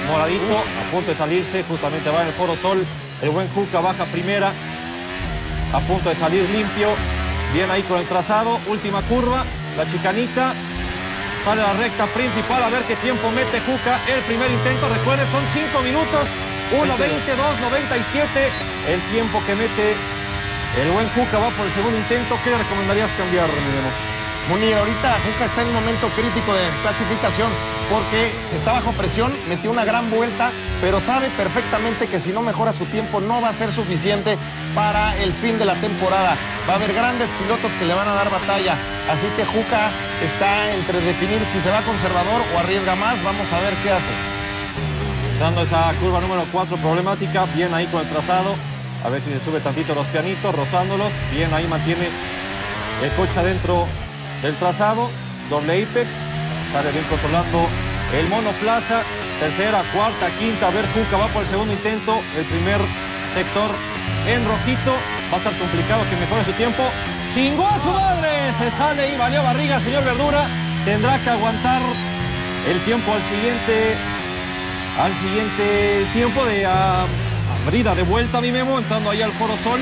[SPEAKER 3] moradito, a punto de salirse, justamente va en el Foro Sol. El buen juca baja primera, a punto de salir limpio. Bien ahí con el trazado, última curva, la chicanita, Sale la recta principal a ver qué tiempo mete Cuca. El primer intento, recuerden, son 5 minutos. 1.22.97. El tiempo que mete el buen Cuca
[SPEAKER 1] va por el segundo intento. ¿Qué le recomendarías cambiar, hermano? Muni, ahorita Juca está en un momento crítico de clasificación porque está bajo presión, metió una gran vuelta, pero sabe perfectamente que si no mejora su tiempo no va a ser suficiente para el fin de la temporada. Va a haber grandes pilotos que le van a dar batalla. Así que Juca está entre definir si se va conservador o arriesga más. Vamos a ver qué hace. Dando esa curva
[SPEAKER 3] número 4 problemática, bien ahí con el trazado. A ver si le sube tantito los pianitos, rozándolos. Bien ahí mantiene el coche adentro el trazado, doble IPEX, sale bien controlando el monoplaza, tercera, cuarta, quinta, a ver, juca va por el segundo intento, el primer sector en rojito, va a estar complicado que mejore su tiempo, chingó a su madre, se sale y valió barriga, señor Verdura, tendrá que aguantar el tiempo al siguiente, al siguiente tiempo de ah, abrida de vuelta, mi memo, entrando ahí al Foro Sol,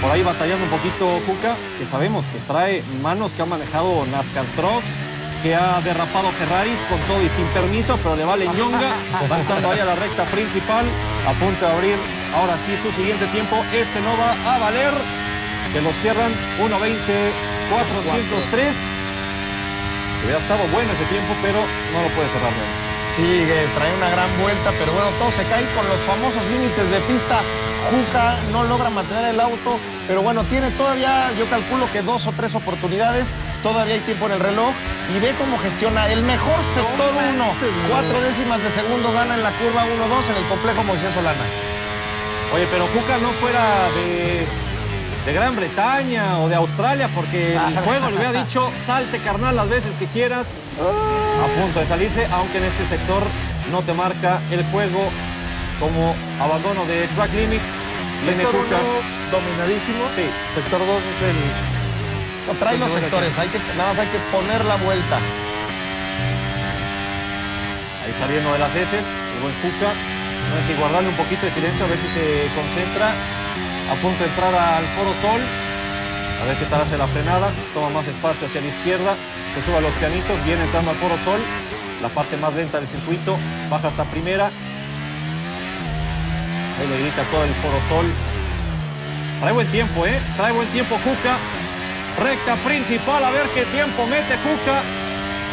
[SPEAKER 3] por ahí batallando un poquito Juca, que sabemos que trae manos que ha manejado NASCAR Trucks, que ha derrapado Ferraris con todo y sin permiso, pero le vale ñonga, levantando ahí a la recta principal, a punto de abrir ahora sí su siguiente tiempo. Este no va a valer, que lo cierran 1.20-403. Hubiera estado
[SPEAKER 1] bueno ese tiempo, pero no lo puede cerrar Sí, trae una gran vuelta, pero bueno, todo se cae con los famosos límites de pista. Juca no logra mantener el auto, pero bueno, tiene todavía, yo calculo que dos o tres oportunidades, todavía hay tiempo en el reloj, y ve cómo gestiona el mejor sector 1, cuatro décimas de segundo gana en la curva 1-2 en el complejo Moisés Solana. Oye, pero Juca no fuera de, Gran
[SPEAKER 3] Bretaña o de Australia, porque el [LAUGHS] juego le hubiera dicho, salte carnal las veces que quieras, a punto de salirse, aunque en este sector no te marca el juego como abandono de track limits. Sector dominadísimo. Sí. Sector 2 es el... No, trae los sectores, hay que, nada más hay que poner la vuelta. Ahí saliendo de las heces, el buen Cuca. No un poquito de silencio, a ver si se concentra. A punto de entrar al Foro Sol. A ver qué tal hace la frenada, toma más espacio hacia la izquierda, se suba los pianitos, viene entrando al foro sol, la parte más lenta del circuito, baja hasta primera. Ahí le grita todo el foro sol. Trae buen tiempo, ¿eh? Trae buen tiempo Cuca. Recta principal, a ver qué tiempo mete Cuca.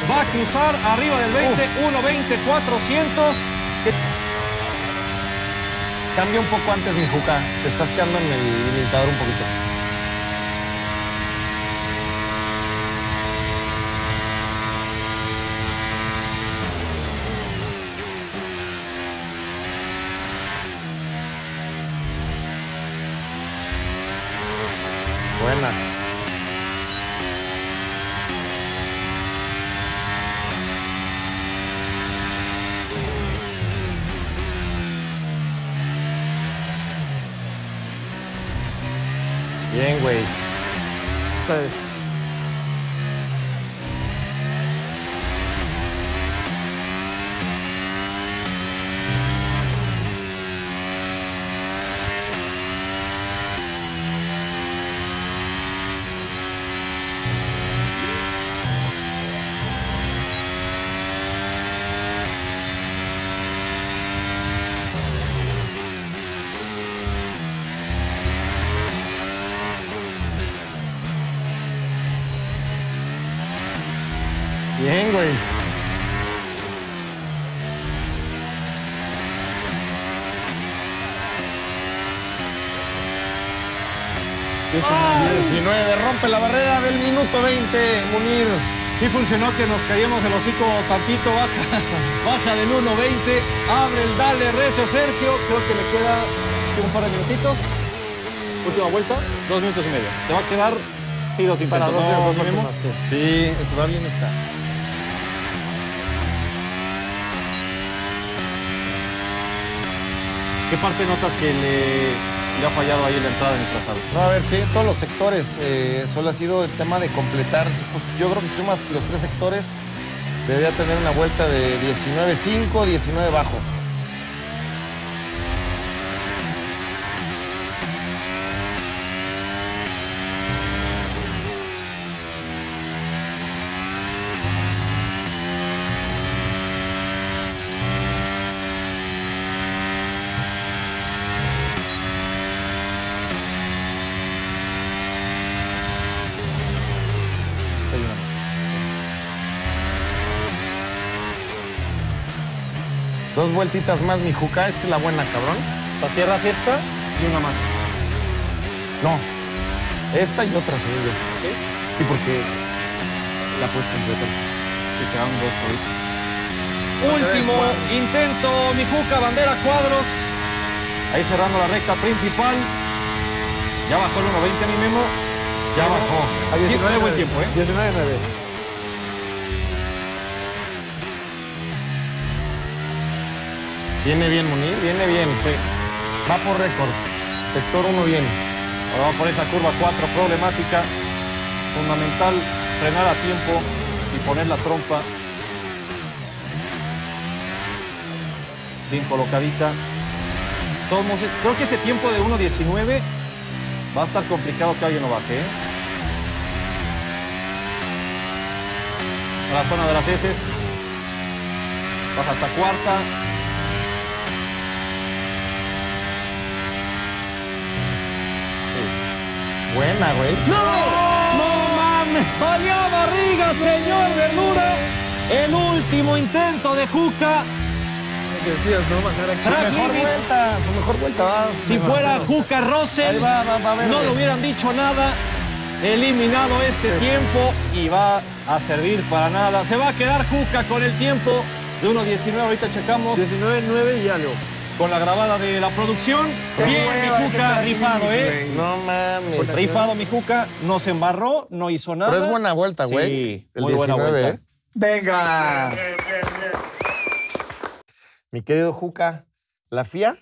[SPEAKER 3] Va
[SPEAKER 1] a cruzar arriba del 20, 1'20, 400. Cambia un poco antes, mi juca, Te estás quedando en el limitador un poquito. rompe la barrera del minuto 20, Munir. Sí funcionó que nos caímos
[SPEAKER 3] el hocico tantito, baja, [LAUGHS] baja del 1.20, abre el dale recio Sergio, creo que le queda un par de minutitos. Última vuelta, dos minutos y medio. Te va a quedar dos Para dos, sí. Este bien está.
[SPEAKER 1] ¿Qué parte notas que le
[SPEAKER 3] ya ha fallado ahí la entrada en el trazado.
[SPEAKER 1] No, a ver, que todos los sectores, eh, solo ha sido el tema de completar. yo creo que si sumas los tres sectores, debería tener una vuelta de 19.5, 5 19 bajo. vueltitas más, mi juca. Esta es la buena, cabrón. La cierras esta y una más. No. Esta y otra, segunda. ¿Sí? Sí, porque la puedes completar. Que
[SPEAKER 3] quedan dos hoy. Pues, Último pues. intento, mi juca, bandera cuadros. Ahí cerrando la recta principal. Ya bajó el 1.20 mi memo.
[SPEAKER 1] Ya bajó. A 19, buen tiempo, ¿eh? revés. Viene bien, Munir, viene bien. Sí. Va por récord. Sector 1 bien. Ahora va por esa curva 4
[SPEAKER 3] problemática. Fundamental frenar a tiempo y poner la trompa. Bien colocadita. Todos, creo que ese tiempo de 1.19 va a estar complicado que alguien lo baje. ¿eh? la zona de las heces. Baja hasta cuarta.
[SPEAKER 1] buena, güey. ¡No! ¡No mames! a barriga, señor Verdura!
[SPEAKER 3] El último intento de Juca. mejor
[SPEAKER 1] vuelta, su mejor vuelta. si fuera Juca Rosel, no le hubieran
[SPEAKER 3] dicho nada. Eliminado este tiempo y va a servir para nada. Se va a quedar Juca con el tiempo de 1.19. Ahorita checamos. 19.9 y algo con la grabada de la producción. Bien, mi Juca, rifado, ¿eh?
[SPEAKER 1] No mames. Rifado,
[SPEAKER 3] mi no nos embarró, no hizo nada. Pero es buena vuelta, güey. muy buena vuelta. ¿eh?
[SPEAKER 1] Venga. Mi querido Juca, la FIA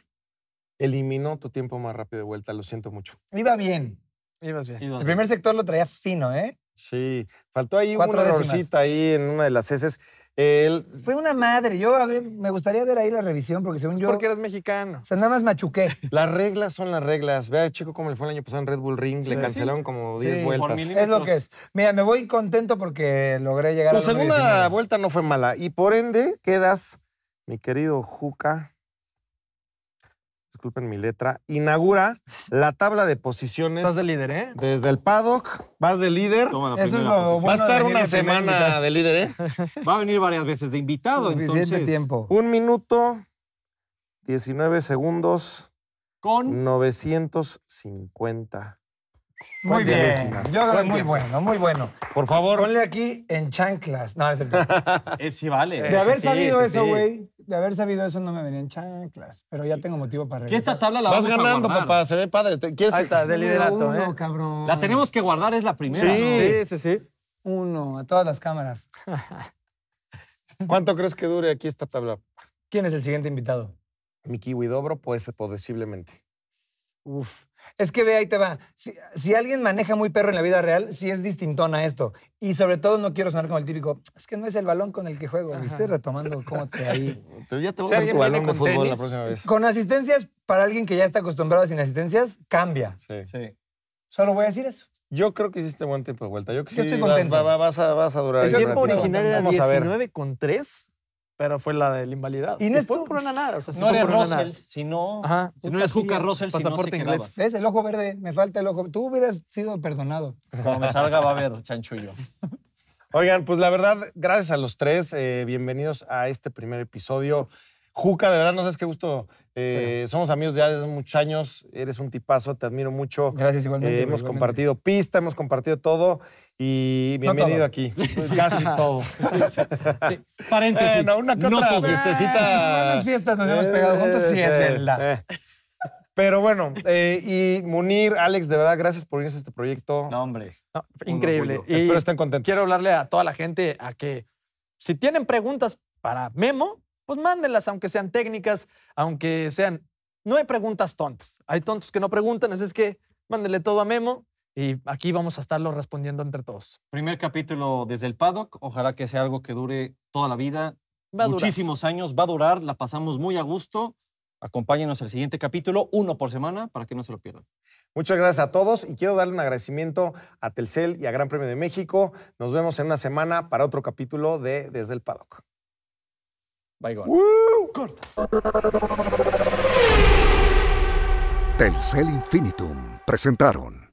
[SPEAKER 1] eliminó tu tiempo más rápido de vuelta, lo siento mucho.
[SPEAKER 4] Iba bien. Ibas bien. El primer sector lo traía fino, ¿eh? Sí, faltó ahí una ahí en una de las heces fue una madre. Yo a ver, me gustaría ver ahí la revisión, porque según yo. Porque eras
[SPEAKER 1] mexicano.
[SPEAKER 4] O sea, nada más machuqué.
[SPEAKER 1] Las reglas son las reglas. Vea, chico, cómo le fue el año pasado en Red Bull Ring. le cancelaron como 10 vueltas. Es lo que
[SPEAKER 4] es. Mira, me voy contento porque logré llegar a la segunda
[SPEAKER 1] vuelta no fue mala. Y por ende, quedas, mi querido Juca, disculpen mi letra, inaugura la tabla de posiciones. Estás de líder, ¿eh? Desde el paddock, vas de líder. Eso Va a estar una semana de líder, ¿eh? Va a venir varias veces de invitado, entonces. tiempo. Un minuto, 19 segundos. Con 950. Muy bien. Yo creo muy
[SPEAKER 4] bueno, muy bueno. Por favor. Ponle aquí en chanclas. No, es el [LAUGHS] Es eh, sí, vale. De haber salido sabido eso, güey de haber sabido eso no me venían chanclas, pero ya tengo motivo para Que esta tabla la Vas vamos a ganando, papá,
[SPEAKER 1] se ve padre. Ahí está, de liderato, Uno, ¿eh?
[SPEAKER 4] cabrón. La
[SPEAKER 3] tenemos
[SPEAKER 1] que guardar, es la primera. Sí. Sí, sí,
[SPEAKER 4] sí. Uno, a todas las cámaras. [LAUGHS]
[SPEAKER 1] ¿Cuánto crees que dure aquí esta tabla? ¿Quién es el siguiente invitado? Mi kiwi dobro, pues posiblemente.
[SPEAKER 4] Uf. Es que ve, ahí te va. Si, alguien maneja muy perro en la vida real, sí es distintón a esto. Y sobre todo no quiero sonar como el típico, es que no es el balón con el que juego, Estoy ¿viste? Retomando cómo te [LAUGHS] ahí. Pero ya te voy a dar tu balón de fútbol la próxima vez. Con asistencias, para alguien que ya está acostumbrado a sin asistencias, cambia. Sí. sí. Solo voy a decir eso.
[SPEAKER 1] Yo creo que hiciste buen tiempo de vuelta. Yo, que Yo sí, estoy contento. Vas, a, durar. El tiempo original era 19 con 3 pero fue la del invalidado.
[SPEAKER 2] Y no es por una pues, nada. O sea, no eres Russell,
[SPEAKER 1] sino. Ajá. Si no eres Juca Russell, si no se Es Inglés.
[SPEAKER 4] El ojo verde, me falta el ojo. Tú hubieras sido perdonado. Cuando me salga va a
[SPEAKER 1] haber chanchullo. Oigan, pues la verdad, gracias a los tres. Eh, bienvenidos a este primer episodio. Juca, de verdad, no sabes qué gusto. Eh, somos amigos ya desde muchos años. Eres un tipazo, te admiro mucho. Gracias, igualmente. Eh, hemos compartido pista, hemos compartido todo y bienvenido aquí. Casi [LAUGHS] todo. Sí. Paréntesis. Eh, no, una no otra. fiestecita. Buenas fiestas nos hemos pegado juntos, sí, es eh, verdad. Pero bueno, y Munir, Alex, de verdad, gracias por venir a este proyecto. No, hombre. increíble. Y Espero estén contentos. Quiero hablarle a toda la gente a que si
[SPEAKER 2] tienen preguntas para Memo, pues mándenlas, aunque sean técnicas, aunque sean... No hay preguntas tontas. Hay tontos que no preguntan, así es que mándenle todo a Memo y aquí vamos a estarlo respondiendo entre todos.
[SPEAKER 3] Primer capítulo desde el paddock. Ojalá que sea algo que dure toda la vida. Va a Muchísimos años. Va a durar. La pasamos muy a gusto. Acompáñenos
[SPEAKER 1] al siguiente capítulo, uno por semana, para que no se lo pierdan. Muchas gracias a todos y quiero darle un agradecimiento a Telcel y a Gran Premio de México. Nos vemos en una semana para otro capítulo de Desde el Paddock. Bye, Corta. Telcel Infinitum presentaron.